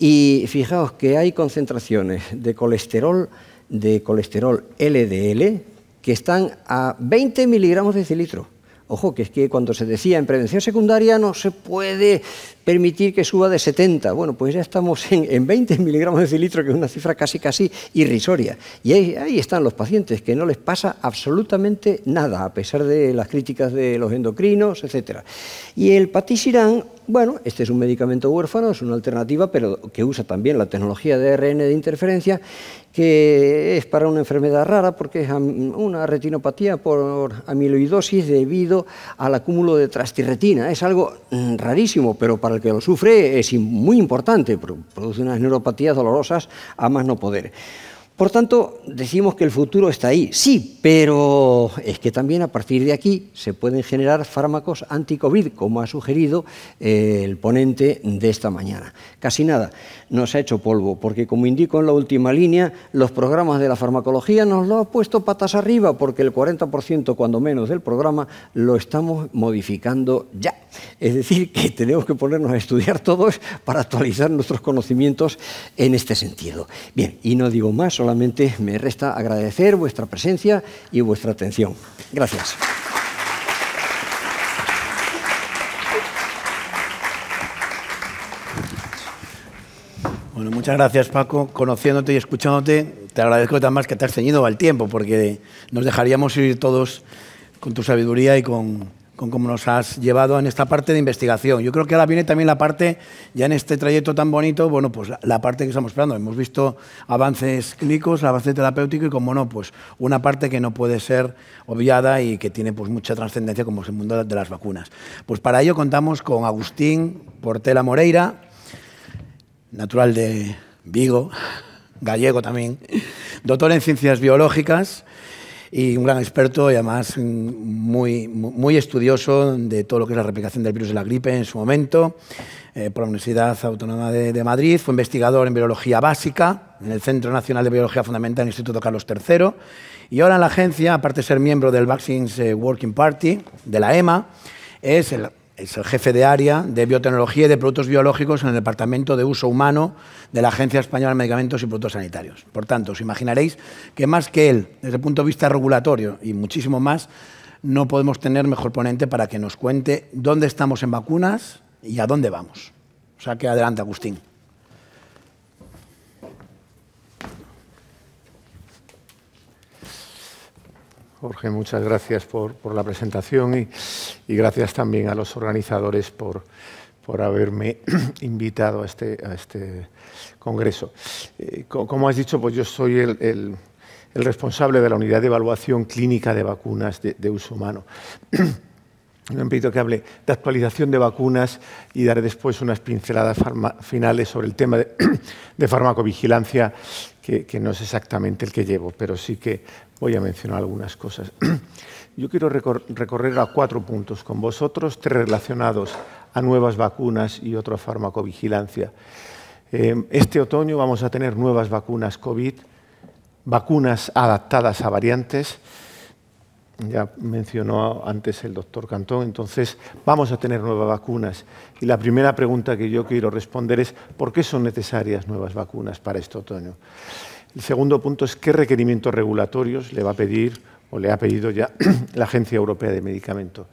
Y fijaos que hay concentraciones de colesterol, de colesterol LDL, que están a 20 miligramos de cilitro. Ojo, que es que cuando se decía en prevención secundaria no se puede permitir que suba de 70. Bueno, pues ya estamos en, 20 miligramos de cilitro, que es una cifra casi casi irrisoria. Y ahí, ahí, están los pacientes, que no les pasa absolutamente nada, a pesar de las críticas de los endocrinos, etc. Y el patisirán bueno, este es un medicamento huérfano, es una alternativa, pero que usa también la tecnología de ARN de interferencia, que es para una enfermedad rara porque es una retinopatía por amiloidosis debido al acúmulo de trastirretina. Es algo mm, rarísimo, pero para el que lo sufre es muy importante, produce unas neuropatías dolorosas a más no poder. Por tanto, decimos que el futuro está ahí. Sí, pero es que también a partir de aquí se pueden generar fármacos anti-COVID, como ha sugerido eh, el ponente de esta mañana. Casi nada nos ha hecho polvo, porque como indico en la última línea, los programas de la farmacología nos lo ha puesto patas arriba, porque el 40% cuando menos del programa lo estamos modificando ya. Es decir, que <laughs> tenemos que ponernos a estudiar todos para actualizar nuestros conocimientos en este sentido. Bien, y no digo más solamente me resta agradecer vuestra presencia y vuestra atención. Gracias. Bueno, muchas gracias Paco. Conociéndote y escuchándote, te agradezco tan más que te has ceñido al tiempo, porque nos dejaríamos ir todos con tu sabiduría y con, con cómo nos has llevado en esta parte de investigación. Yo creo que ahora viene también la parte, ya en este trayecto tan bonito, bueno, pues la parte que estamos esperando. Hemos visto avances clínicos, avances terapéuticos y, como no, pues una parte que no puede ser obviada y que tiene pues mucha trascendencia como es el mundo de las vacunas. Pues para ello contamos con Agustín Portela Moreira, natural de Vigo, gallego también, doctor en ciencias biológicas, y un gran experto y además mm, muy, muy estudioso de todo lo que es la replicación del virus de la gripe en su momento, eh, por la Universidad Autónoma de, Madrid, fue investigador en biología básica en el Centro Nacional de Biología Fundamental del Instituto Carlos III y ahora en la agencia, aparte de ser miembro del Vaccines eh, Working Party de la EMA, es el es el jefe de área de biotecnología y de productos biológicos en el Departamento de Uso Humano de la Agencia Española de Medicamentos y Productos Sanitarios. Por tanto, os imaginaréis que más que él, desde el punto de vista regulatorio y muchísimo más, no podemos tener mejor ponente para que nos cuente dónde estamos en vacunas y a dónde vamos. O sea que adelante, Agustín. Jorge, muchas gracias por, la presentación y, gracias también a los organizadores por, por haberme <clears throat> invitado a este, este congreso. Eh, como has dicho, pues yo soy el, responsable de la unidad de evaluación clínica de vacunas de, uso humano. Me <clears throat> pedido que hable de actualización de vacunas y daré después unas pinceladas finales sobre el tema de, <clears throat> farmacovigilancia, que, no es exactamente el que llevo, pero sí que Voy a mencionar algunas cosas. <clears throat> Yo quiero recorrer a cuatro puntos con vosotros, tres relacionados a nuevas vacunas y otra farmacovigilancia. Eh, este otoño vamos a tener nuevas vacunas COVID, vacunas adaptadas a variantes. Ya mencionó antes el doctor Cantón, entonces vamos a tener nuevas vacunas. Y la primera pregunta que yo quiero responder es, ¿por qué son necesarias nuevas vacunas para este otoño? El segundo punto es qué requerimientos regulatorios le va a pedir o le ha pedido ya <clears throat> la Agencia Europea de Medicamentos.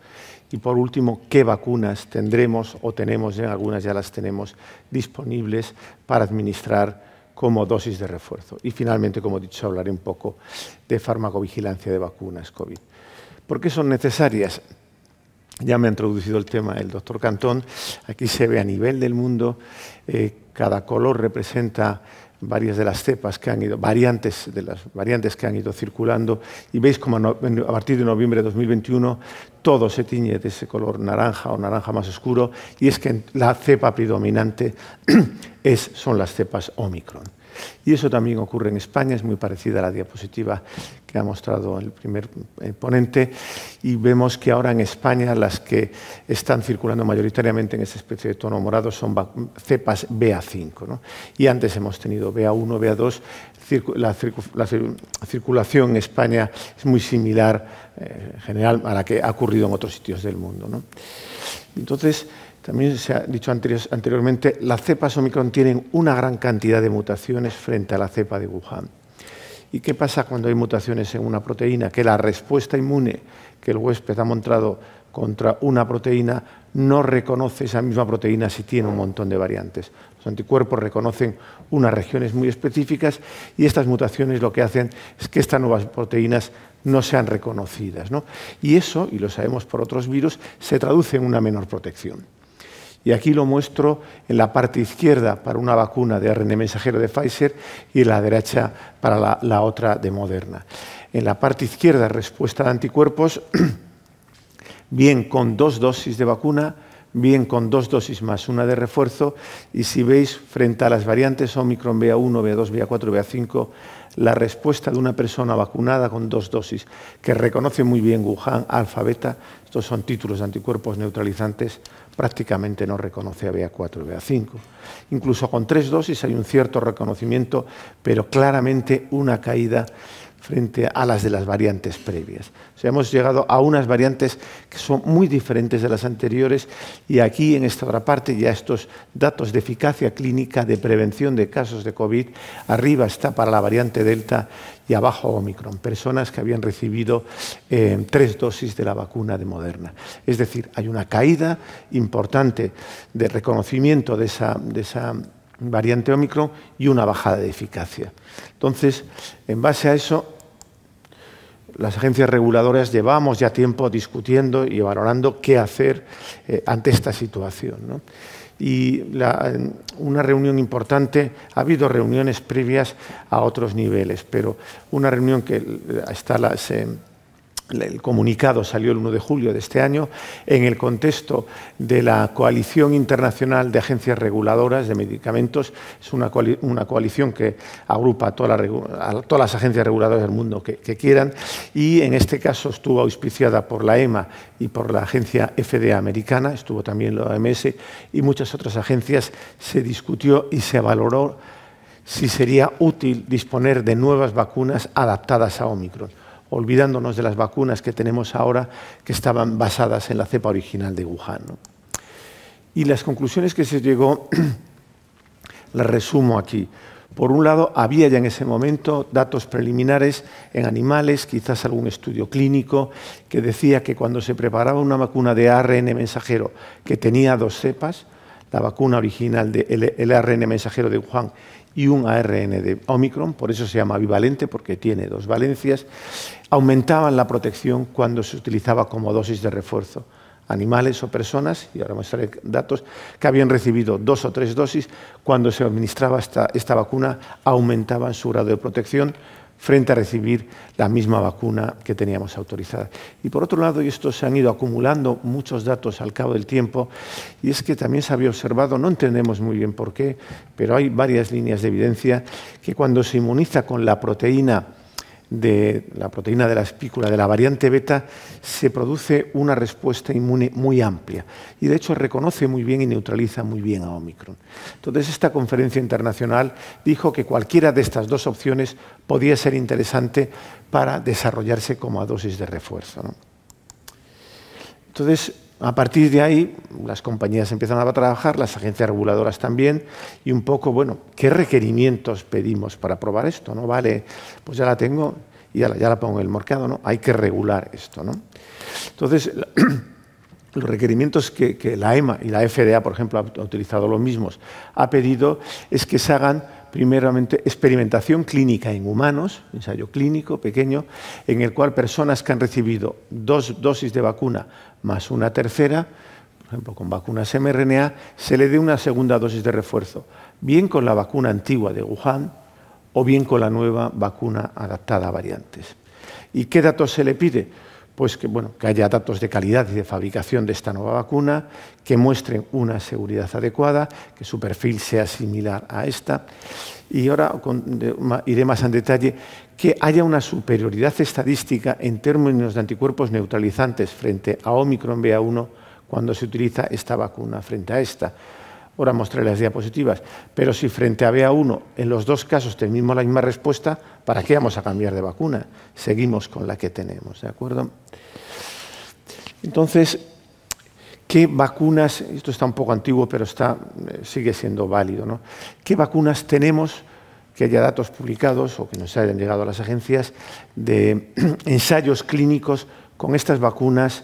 Y por último, qué vacunas tendremos o tenemos, algunas ya las tenemos disponibles para administrar como dosis de refuerzo. Y finalmente, como he dicho, hablaré un poco de farmacovigilancia de vacunas COVID. ¿Por qué son necesarias? Ya me ha introducido el tema el doctor Cantón. Aquí se ve a nivel del mundo, eh, cada color representa varias de las cepas que han ido, variantes de las variantes que han ido circulando, y veis como a, partir de noviembre de 2021 todo se tiñe de ese color naranja o naranja más oscuro, y es que la cepa predominante <clears throat> son las cepas Omicron. Y eso también ocurre en España, es muy parecida a la diapositiva que ha mostrado el primer eh, ponente, y vemos que ahora en España las que están circulando mayoritariamente en esta especie de tono morado son cepas BA5. Y antes hemos tenido BA1, BA2, la, circulación en España es muy similar eh, en general a la que ha ocurrido en otros sitios del mundo. Entonces, también se ha dicho anteriormente, las cepas Omicron tienen una gran cantidad de mutaciones frente a la cepa de Wuhan. ¿Y qué pasa cuando hay mutaciones en una proteína? Que la respuesta inmune que el huésped ha mostrado contra una proteína no reconoce esa misma proteína si tiene un montón de variantes. Los anticuerpos reconocen unas regiones muy específicas y estas mutaciones lo que hacen es que estas nuevas proteínas no sean reconocidas. Y eso, y lo sabemos por otros virus, se traduce en una menor protección. Y aquí lo muestro en la parte izquierda para una vacuna de ARN mensajero de Pfizer y en la derecha para la, otra de Moderna. En la parte izquierda, respuesta de anticuerpos, <clears throat> bien con dos dosis de vacuna, bien con dos dosis más una de refuerzo. Y si veis, frente a las variantes Omicron b 1 b 2 b 4 b 5 la respuesta de una persona vacunada con dos dosis, que reconoce muy bien Wuhan, alfa, beta, estos son títulos de anticuerpos neutralizantes, prácticamente no reconoce a BA4 y BA5. Incluso con tres dosis hay un cierto reconocimiento, pero claramente una caída frente a las de las variantes previas. O hemos llegado a unas variantes que son muy diferentes de las anteriores y aquí en esta otra parte ya estos datos de eficacia clínica de prevención de casos de COVID, arriba está para la variante Delta y abajo Omicron, personas que habían recibido eh, tres dosis de la vacuna de Moderna. Es decir, hay una caída importante de reconocimiento de esa... De esa variante Omicron y una bajada de eficacia. Entonces, en base a eso, las agencias reguladoras llevamos ya tiempo discutiendo y valorando qué hacer eh, ante esta situación. Y una reunión importante, ha habido reuniones previas a otros niveles, pero una reunión que está la, el comunicado salió el 1 de julio de este año, en el contexto de la Coalición Internacional de Agencias Reguladoras de Medicamentos. Es una, coalición que agrupa a, todas las agencias reguladoras del mundo que, que, quieran y en este caso estuvo auspiciada por la EMA y por la agencia FDA americana, estuvo también la OMS y muchas otras agencias. Se discutió y se valoró si sería útil disponer de nuevas vacunas adaptadas a Omicron olvidándonos de las vacunas que tenemos ahora que estaban basadas en la cepa original de Wuhan. Y las conclusiones que se llegó <clears throat> las resumo aquí. Por un lado, había ya en ese momento datos preliminares en animales, quizás algún estudio clínico, que decía que cuando se preparaba una vacuna de ARN mensajero que tenía dos cepas, la vacuna original del ARN mensajero de Wuhan y un ARN de Omicron, por eso se llama bivalente, porque tiene dos valencias, aumentaban la protección cuando se utilizaba como dosis de refuerzo. Animales o personas, y ahora mostraré datos, que habían recibido dos o tres dosis cuando se administraba esta, vacuna, aumentaban su grado de protección frente a recibir la misma vacuna que teníamos autorizada. Y por otro lado, y esto se han ido acumulando muchos datos al cabo del tiempo, y es que también se había observado, no entendemos muy bien por qué, pero hay varias líneas de evidencia, que cuando se inmuniza con la proteína de la proteína de la espícula, de la variante beta, se produce una respuesta inmune muy amplia y de hecho reconoce muy bien y neutraliza muy bien a Omicron. Entonces esta conferencia internacional dijo que cualquiera de estas dos opciones podía ser interesante para desarrollarse como a dosis de refuerzo. Entonces, a partir de ahí, las compañías empiezan a trabajar, las agencias reguladoras también, y un poco, bueno, ¿qué requerimientos pedimos para aprobar esto? ¿No vale? Pues ya la tengo y ya la, pongo en el mercado, ¿no? Hay que regular esto, ¿no? Entonces, <clears throat> los requerimientos que, que la EMA y la FDA, por ejemplo, ha utilizado los mismos, ha pedido es que se hagan primeramente experimentación clínica en humanos, ensayo clínico pequeño, en el cual personas que han recibido dos dosis de vacuna más una tercera, por ejemplo con vacunas mRNA, se le dé una segunda dosis de refuerzo, bien con la vacuna antigua de Wuhan o bien con la nueva vacuna adaptada a variantes. ¿Y qué datos se le pide? pues que, haya datos de calidad y de fabricación de esta nueva vacuna, que muestren una seguridad adecuada, que su perfil sea similar a esta. Y ahora iré más en detalle, que haya una superioridad estadística en términos de anticuerpos neutralizantes frente a Omicron BA1 cuando se utiliza esta vacuna frente a esta. Ahora mostré las diapositivas. Pero si frente a BA1 en los dos casos tenemos la misma respuesta, ¿para qué vamos a cambiar de vacuna? Seguimos con la que tenemos, ¿de acuerdo? Entonces, ¿qué vacunas, esto está un poco antiguo, pero está, eh, sigue siendo válido, ¿no? ¿Qué vacunas tenemos que haya datos publicados o que nos hayan llegado a las agencias de <clears throat> ensayos clínicos con estas vacunas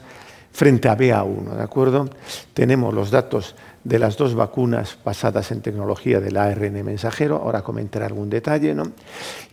frente a BA1, ¿de acuerdo? Tenemos los datos de las dos vacunas basadas en tecnología del ARN mensajero, ahora comentaré algún detalle,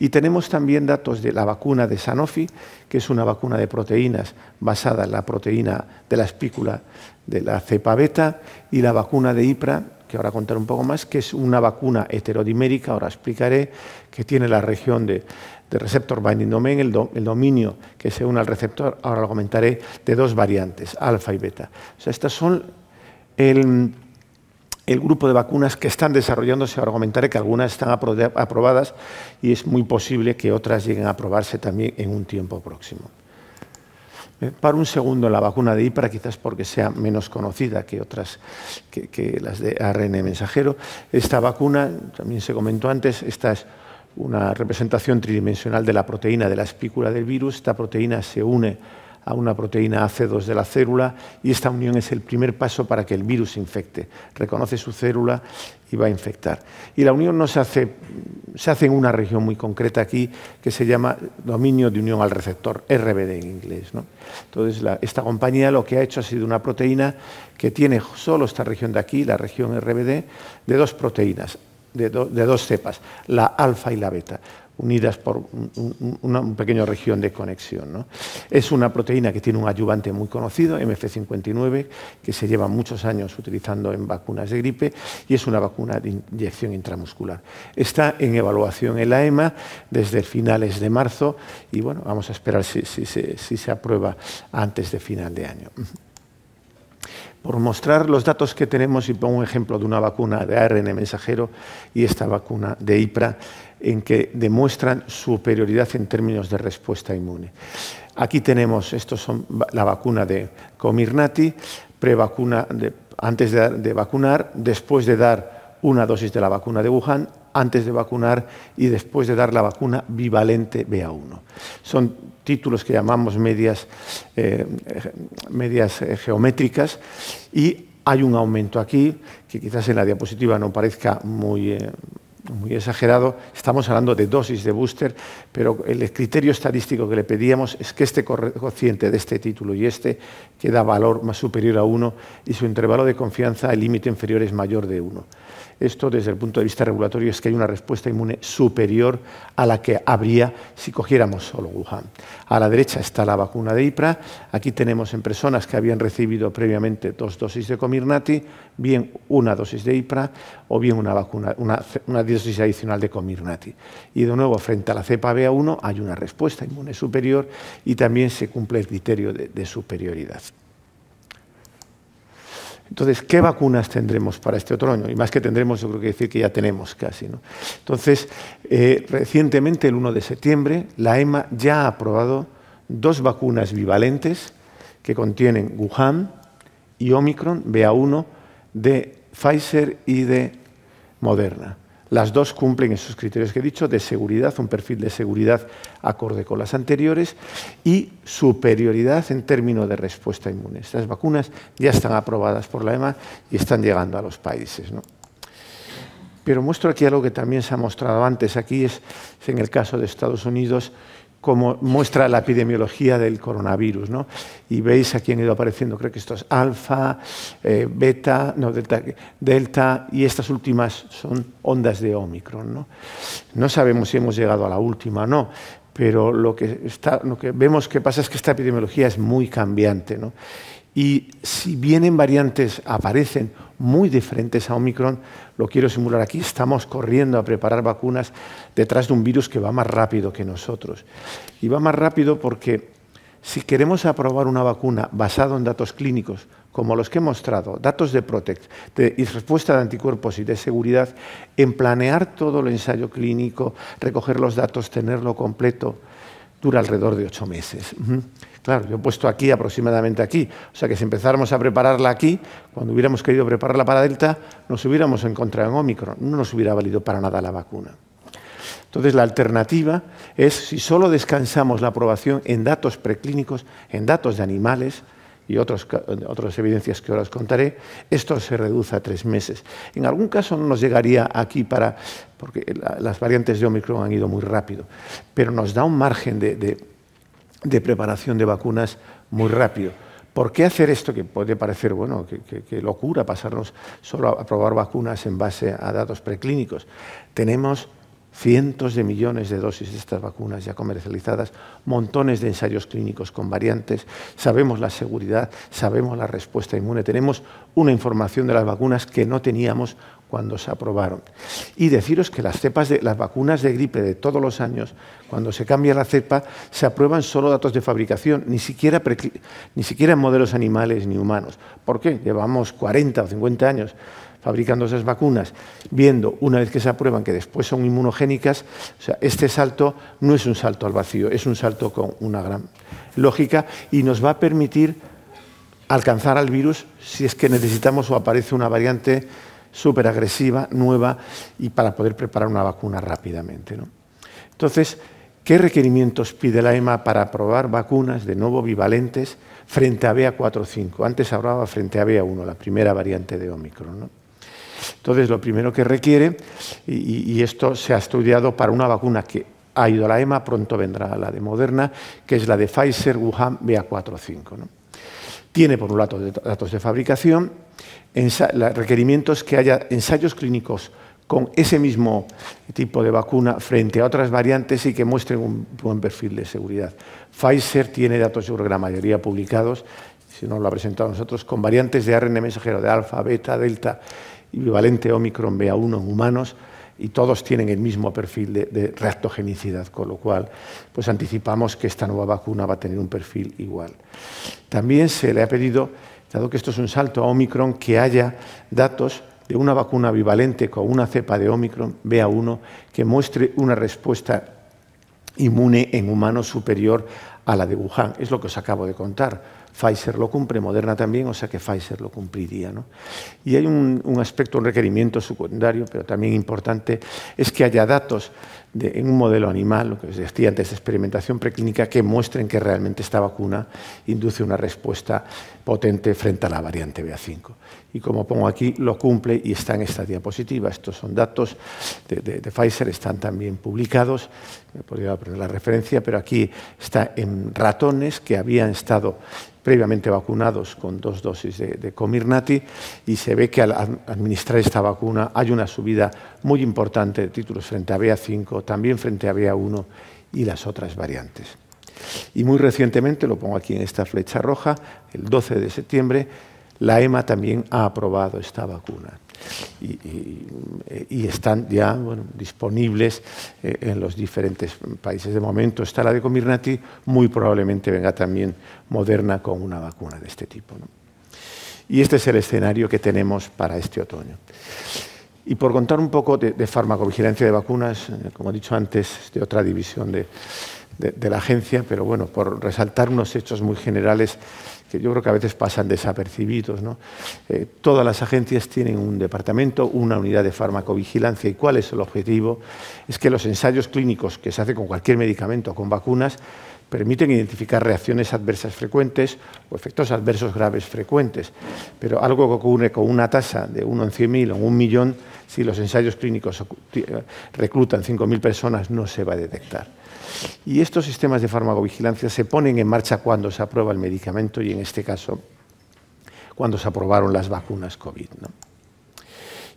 Y tenemos también datos de la vacuna de Sanofi, que es una vacuna de proteínas basada en la proteína de la espícula de la cepa beta, y la vacuna de IPRA, que ahora contaré un poco más, que es una vacuna heterodimérica, ahora explicaré, que tiene la región de, receptor binding domain, el, dominio que se une al receptor, ahora lo comentaré, de dos variantes, alfa y beta. O sea, estas son el el grupo de vacunas que están desarrollándose. Ahora comentaré que algunas están aprobadas y es muy posible que otras lleguen a aprobarse también en un tiempo próximo. Eh, para un segundo la vacuna de IPRA, quizás porque sea menos conocida que otras, que, que las de ARN mensajero. Esta vacuna, también se comentó antes, esta es una representación tridimensional de la proteína de la espícula del virus. Esta proteína se une a una proteína AC2 de la célula y esta unión es el primer paso para que el virus infecte. Reconoce su célula y va a infectar. Y la unión no se hace, se hace en una región muy concreta aquí que se llama dominio de unión al receptor, RBD en inglés. Entonces, esta compañía lo que ha hecho ha sido una proteína que tiene solo esta región de aquí, la región RBD, de dos proteínas, de, dos cepas, la alfa y la beta unidas por una pequeña región de conexión. Es una proteína que tiene un ayudante muy conocido, MF59, que se lleva muchos años utilizando en vacunas de gripe y es una vacuna de inyección intramuscular. Está en evaluación en la EMA desde finales de marzo y bueno, vamos a esperar si se aprueba antes de final de año por mostrar los datos que tenemos y pongo un ejemplo de una vacuna de ARN mensajero y esta vacuna de IPRA, en que demuestran superioridad en términos de respuesta inmune. Aquí tenemos, estos son la vacuna de Comirnaty, prevacuna vacuna, antes de, de vacunar, después de dar una dosis de la vacuna de Wuhan antes de vacunar y después de dar la vacuna bivalente BA1. Son títulos que llamamos medias, eh, eh, geométricas y hay un aumento aquí que quizás en la diapositiva no parezca muy... Eh, muy exagerado, estamos hablando de dosis de booster, pero el criterio estadístico que le pedíamos es que este cociente de este título y este queda valor más superior a 1 y su intervalo de confianza, el límite inferior es mayor de 1. Esto desde el punto de vista regulatorio es que hay una respuesta inmune superior a la que habría si cogiéramos solo Wuhan. A la derecha está la vacuna de IPRA. Aquí tenemos en personas que habían recibido previamente dos dosis de Comirnaty, bien una dosis de IPRA o bien una, dosis adicional de Comirnaty. Y de nuevo, frente a la cepa BA1 hay una respuesta inmune superior y también se cumple el criterio de superioridad. Entonces, ¿qué vacunas tendremos para este otro año? Y más que tendremos, yo creo que decir que ya tenemos casi. Entonces, eh, recientemente, el 1 de septiembre, la EMA ya ha aprobado dos vacunas bivalentes que contienen Wuhan y Omicron BA1 de Pfizer y de Moderna. Las dos cumplen esos criterios que he dicho de seguridad, un perfil de seguridad acorde con las anteriores y superioridad en términos de respuesta inmune. Estas vacunas ya están aprobadas por la EMA y están llegando a los países. Pero muestro aquí algo que también se ha mostrado antes. Aquí es en el caso de Estados Unidos como muestra la epidemiología del coronavirus. ¿no? Y veis aquí han ido apareciendo, creo que esto es alfa, eh, beta, no, delta, delta, y estas últimas son ondas de Omicron. ¿no? no sabemos si hemos llegado a la última no, pero lo que, lo que vemos que pasa es que esta epidemiología es muy cambiante. ¿no? Y si vienen variantes, aparecen muy diferentes a Omicron, lo quiero simular aquí, estamos corriendo a preparar vacunas detrás de un virus que va más rápido que nosotros. Y va más rápido porque si queremos aprobar una vacuna basada en datos clínicos, como los que he mostrado, datos de Protect de, y respuesta de anticuerpos y de seguridad, en planear todo el ensayo clínico, recoger los datos, tenerlo completo, dura alrededor de ocho meses. Claro, yo he puesto aquí aproximadamente aquí. O sea que si empezáramos a prepararla aquí, cuando hubiéramos querido prepararla para Delta, nos hubiéramos encontrado en Omicron. No nos hubiera valido para nada la vacuna. Entonces, la alternativa es si solo descansamos la aprobación en datos preclínicos, en datos de animales y otros, otras evidencias que ahora os contaré, esto se reduce a tres meses. En algún caso no nos llegaría aquí para, porque las variantes de Omicron han ido muy rápido, pero nos da un margen de de preparación de vacunas muy rápido. ¿Por qué hacer esto que puede parecer, bueno, que, locura pasarnos solo a probar vacunas en base a datos preclínicos? Tenemos cientos de millones de dosis de estas vacunas ya comercializadas, montones de ensayos clínicos con variantes, sabemos la seguridad, sabemos la respuesta inmune, tenemos una información de las vacunas que no teníamos cuando se aprobaron. Y deciros que las cepas de las vacunas de gripe de todos los años, cuando se cambia la cepa, se aprueban solo datos de fabricación, ni siquiera, ni siquiera modelos animales ni humanos. ¿Por qué? Llevamos 40 o 50 años fabricando esas vacunas, viendo una vez que se aprueban que después son inmunogénicas, o sea, este salto no es un salto al vacío, es un salto con una gran lógica y nos va a permitir alcanzar al virus si es que necesitamos o aparece una variante súper agresiva, nueva, y para poder preparar una vacuna rápidamente. ¿no? Entonces, ¿qué requerimientos pide la EMA para aprobar vacunas de nuevo bivalentes frente a BA4-5? Antes hablaba frente a BA1, la primera variante de Omicron. ¿no? Entonces, lo primero que requiere, y, esto se ha estudiado para una vacuna que ha ido a la EMA, pronto vendrá la de Moderna, que es la de Pfizer Wuhan BA4-5. ¿no? Tiene, por un lado, datos de fabricación, requerimientos que haya ensayos clínicos con ese mismo tipo de vacuna frente a otras variantes y que muestren un buen perfil de seguridad. Pfizer tiene datos, sobre la mayoría publicados, si no lo ha presentado nosotros, con variantes de ARN mensajero de alfa, beta, delta equivalente Omicron BA1 en humanos, y todos tienen el mismo perfil de, reactogenicidad, con lo cual pues anticipamos que esta nueva vacuna va a tener un perfil igual. También se le ha pedido, dado que esto es un salto a Omicron, que haya datos de una vacuna bivalente con una cepa de Omicron BA1 que muestre una respuesta inmune en humanos superior a la de Wuhan. Es lo que os acabo de contar Pfizer lo cumple, Moderna también, o sea que Pfizer lo cumpliría. Y hay un, aspecto, un requerimiento secundario, pero también importante, es que haya datos en un modelo animal, lo que os decía antes de experimentación preclínica, que muestren que realmente esta vacuna induce una respuesta potente frente a la variante BA5. Y como pongo aquí, lo cumple y está en esta diapositiva. Estos son datos de, de Pfizer, están también publicados. Me podría poner la referencia, pero aquí está en ratones que habían estado previamente vacunados con dos dosis de, de Comirnaty y se ve que al administrar esta vacuna hay una subida muy importante de títulos frente a BA5, también frente a BA1 y las otras variantes. Y muy recientemente, lo pongo aquí en esta flecha roja, el 12 de septiembre, la EMA también ha aprobado esta vacuna. Eh, y, están ya disponibles eh, en los diferentes países. De momento está la de Comirnaty, muy probablemente venga también Moderna con una vacuna de este tipo. Y este es el escenario que tenemos para este otoño. Y por contar un poco de, de farmacovigilancia de vacunas, eh, como he dicho antes, de otra división de, de, la agencia, pero bueno, por resaltar unos hechos muy generales que yo creo que a veces pasan desapercibidos. Eh, todas las agencias tienen un departamento, una unidad de farmacovigilancia y cuál es el objetivo. Es que los ensayos clínicos que se hacen con cualquier medicamento o con vacunas permiten identificar reacciones adversas frecuentes o efectos adversos graves frecuentes. Pero algo que ocurre con una tasa de 1 en 100.000 o un millón, si los ensayos clínicos reclutan 5.000 personas, no se va a detectar. Y estos sistemas de farmacovigilancia se ponen en marcha cuando se aprueba el medicamento y en este caso cuando se aprobaron las vacunas COVID.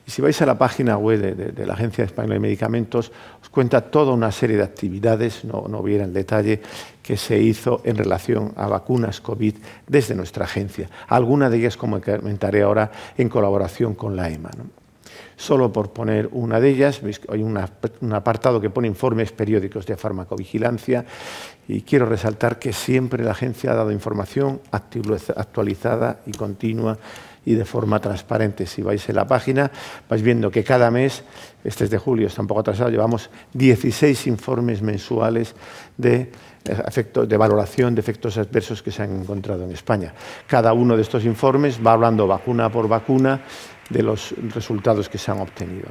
Y si vais a la página web de, la Agencia Española de Medicamentos, os cuenta toda una serie de actividades, no, no voy a ir detalle, que se hizo en relación a vacunas COVID desde nuestra agencia. Algunas de ellas, como comentaré ahora, en colaboración con la EMA. Solo por poner una de ellas, hay un apartado que pone informes periódicos de farmacovigilancia y quiero resaltar que siempre la agencia ha dado información actualizada y continua y de forma transparente. Si vais en la página, vais viendo que cada mes, este es de julio, está un poco atrasado, llevamos 16 informes mensuales de, de valoración de efectos adversos que se han encontrado en España. Cada uno de estos informes va hablando vacuna por vacuna de los resultados que se han obtenido.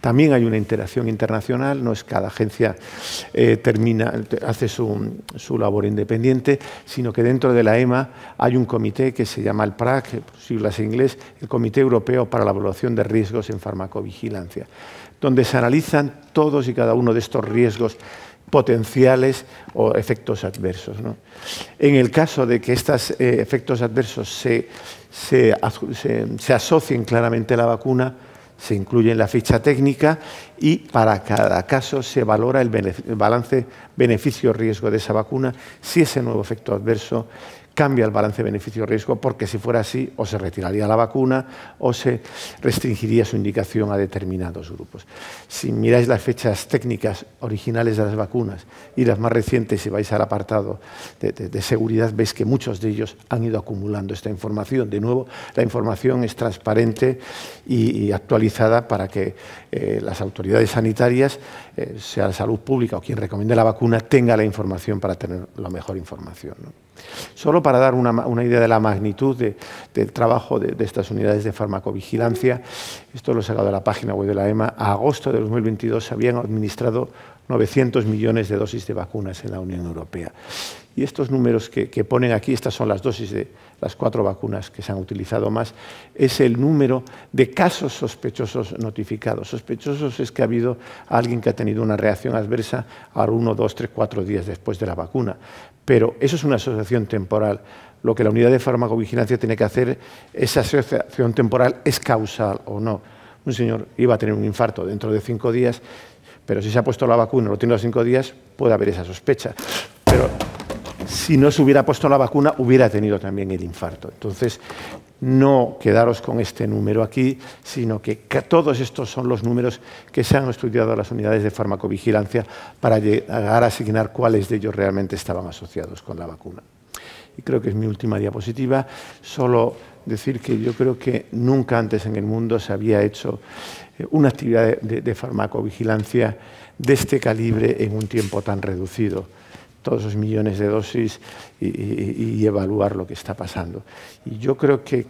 También hay una interacción internacional, no es cada agencia eh, termina, hace su, labor independiente, sino que dentro de la EMA hay un comité que se llama el PRAC, siglas en inglés, el Comité Europeo para la Evaluación de Riesgos en Farmacovigilancia, donde se analizan todos y cada uno de estos riesgos potenciales o efectos adversos. En el caso de que estos eh, efectos adversos se se, se, asocien claramente la vacuna, se incluye en la ficha técnica y para cada caso se valora el balance beneficio-riesgo de esa vacuna, si ese nuevo efecto adverso cambia el balance beneficio-riesgo, porque si fuera así, o se retiraría la vacuna o se restringiría su indicación a determinados grupos. Si miráis las fechas técnicas originales de las vacunas y las más recientes, si vais al apartado de, seguridad, veis que muchos de ellos han ido acumulando esta información. De nuevo, la información es transparente y actualizada para que eh, las autoridades sanitarias, eh, sea la salud pública o quien recomiende la vacuna, tenga la información para tener la mejor información. Solo para dar una, idea de la magnitud del trabajo de, de, estas unidades de farmacovigilancia, esto lo he sacado de la página web de la EMA, a agosto de 2022 se habían administrado 900 millones de dosis de vacunas en la Unión Europea. Y estos números que, ponen aquí, estas son las dosis de las cuatro vacunas que se han utilizado más, es el número de casos sospechosos notificados. Sospechosos es que ha habido alguien que ha tenido una reacción adversa a uno, dos, tres, cuatro días después de la vacuna. Pero eso es una asociación temporal. Lo que la unidad de farmacovigilancia tiene que hacer, esa asociación temporal es causal o no. Un señor iba a tener un infarto dentro de cinco días, pero si se ha puesto la vacuna, lo tiene los cinco días, puede haber esa sospecha. Pero si no se hubiera puesto la vacuna, hubiera tenido también el infarto. Entonces, no quedaros con este número aquí, sino que todos estos son los números que se han estudiado las unidades de farmacovigilancia para llegar a asignar cuáles de ellos realmente estaban asociados con la vacuna. Y creo que es mi última diapositiva. Solo decir que yo creo que nunca antes en el mundo se había hecho eh, una actividad de, de farmacovigilancia de este calibre en un tiempo tan reducido todos esos millones de dosis y, evaluar lo que está pasando. Y yo creo que,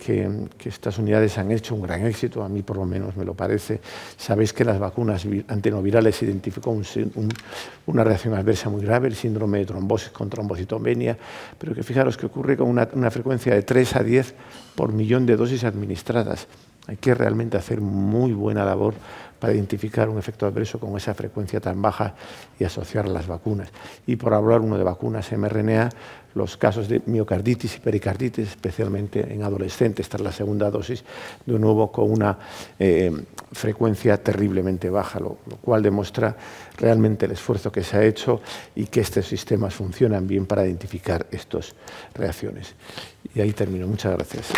estas unidades han hecho un gran éxito, a mí por lo menos me lo parece. Sabéis que las vacunas antinovirales identificó una reacción adversa muy grave, el síndrome de trombosis con trombocitomenia, pero que fijaros que ocurre con una frecuencia de 3 a 10 por millón de dosis administradas. Hay que realmente hacer muy buena labor para identificar un efecto adverso con esa frecuencia tan baja y asociar las vacunas. Y por hablar uno de vacunas mRNA, los casos de miocarditis y pericarditis, especialmente en adolescentes tras la segunda dosis, de nuevo con una eh, frecuencia terriblemente baja, lo, cual demuestra realmente el esfuerzo que se ha hecho y que estos sistemas funcionan bien para identificar estas reacciones. Y ahí termino. Muchas gracias.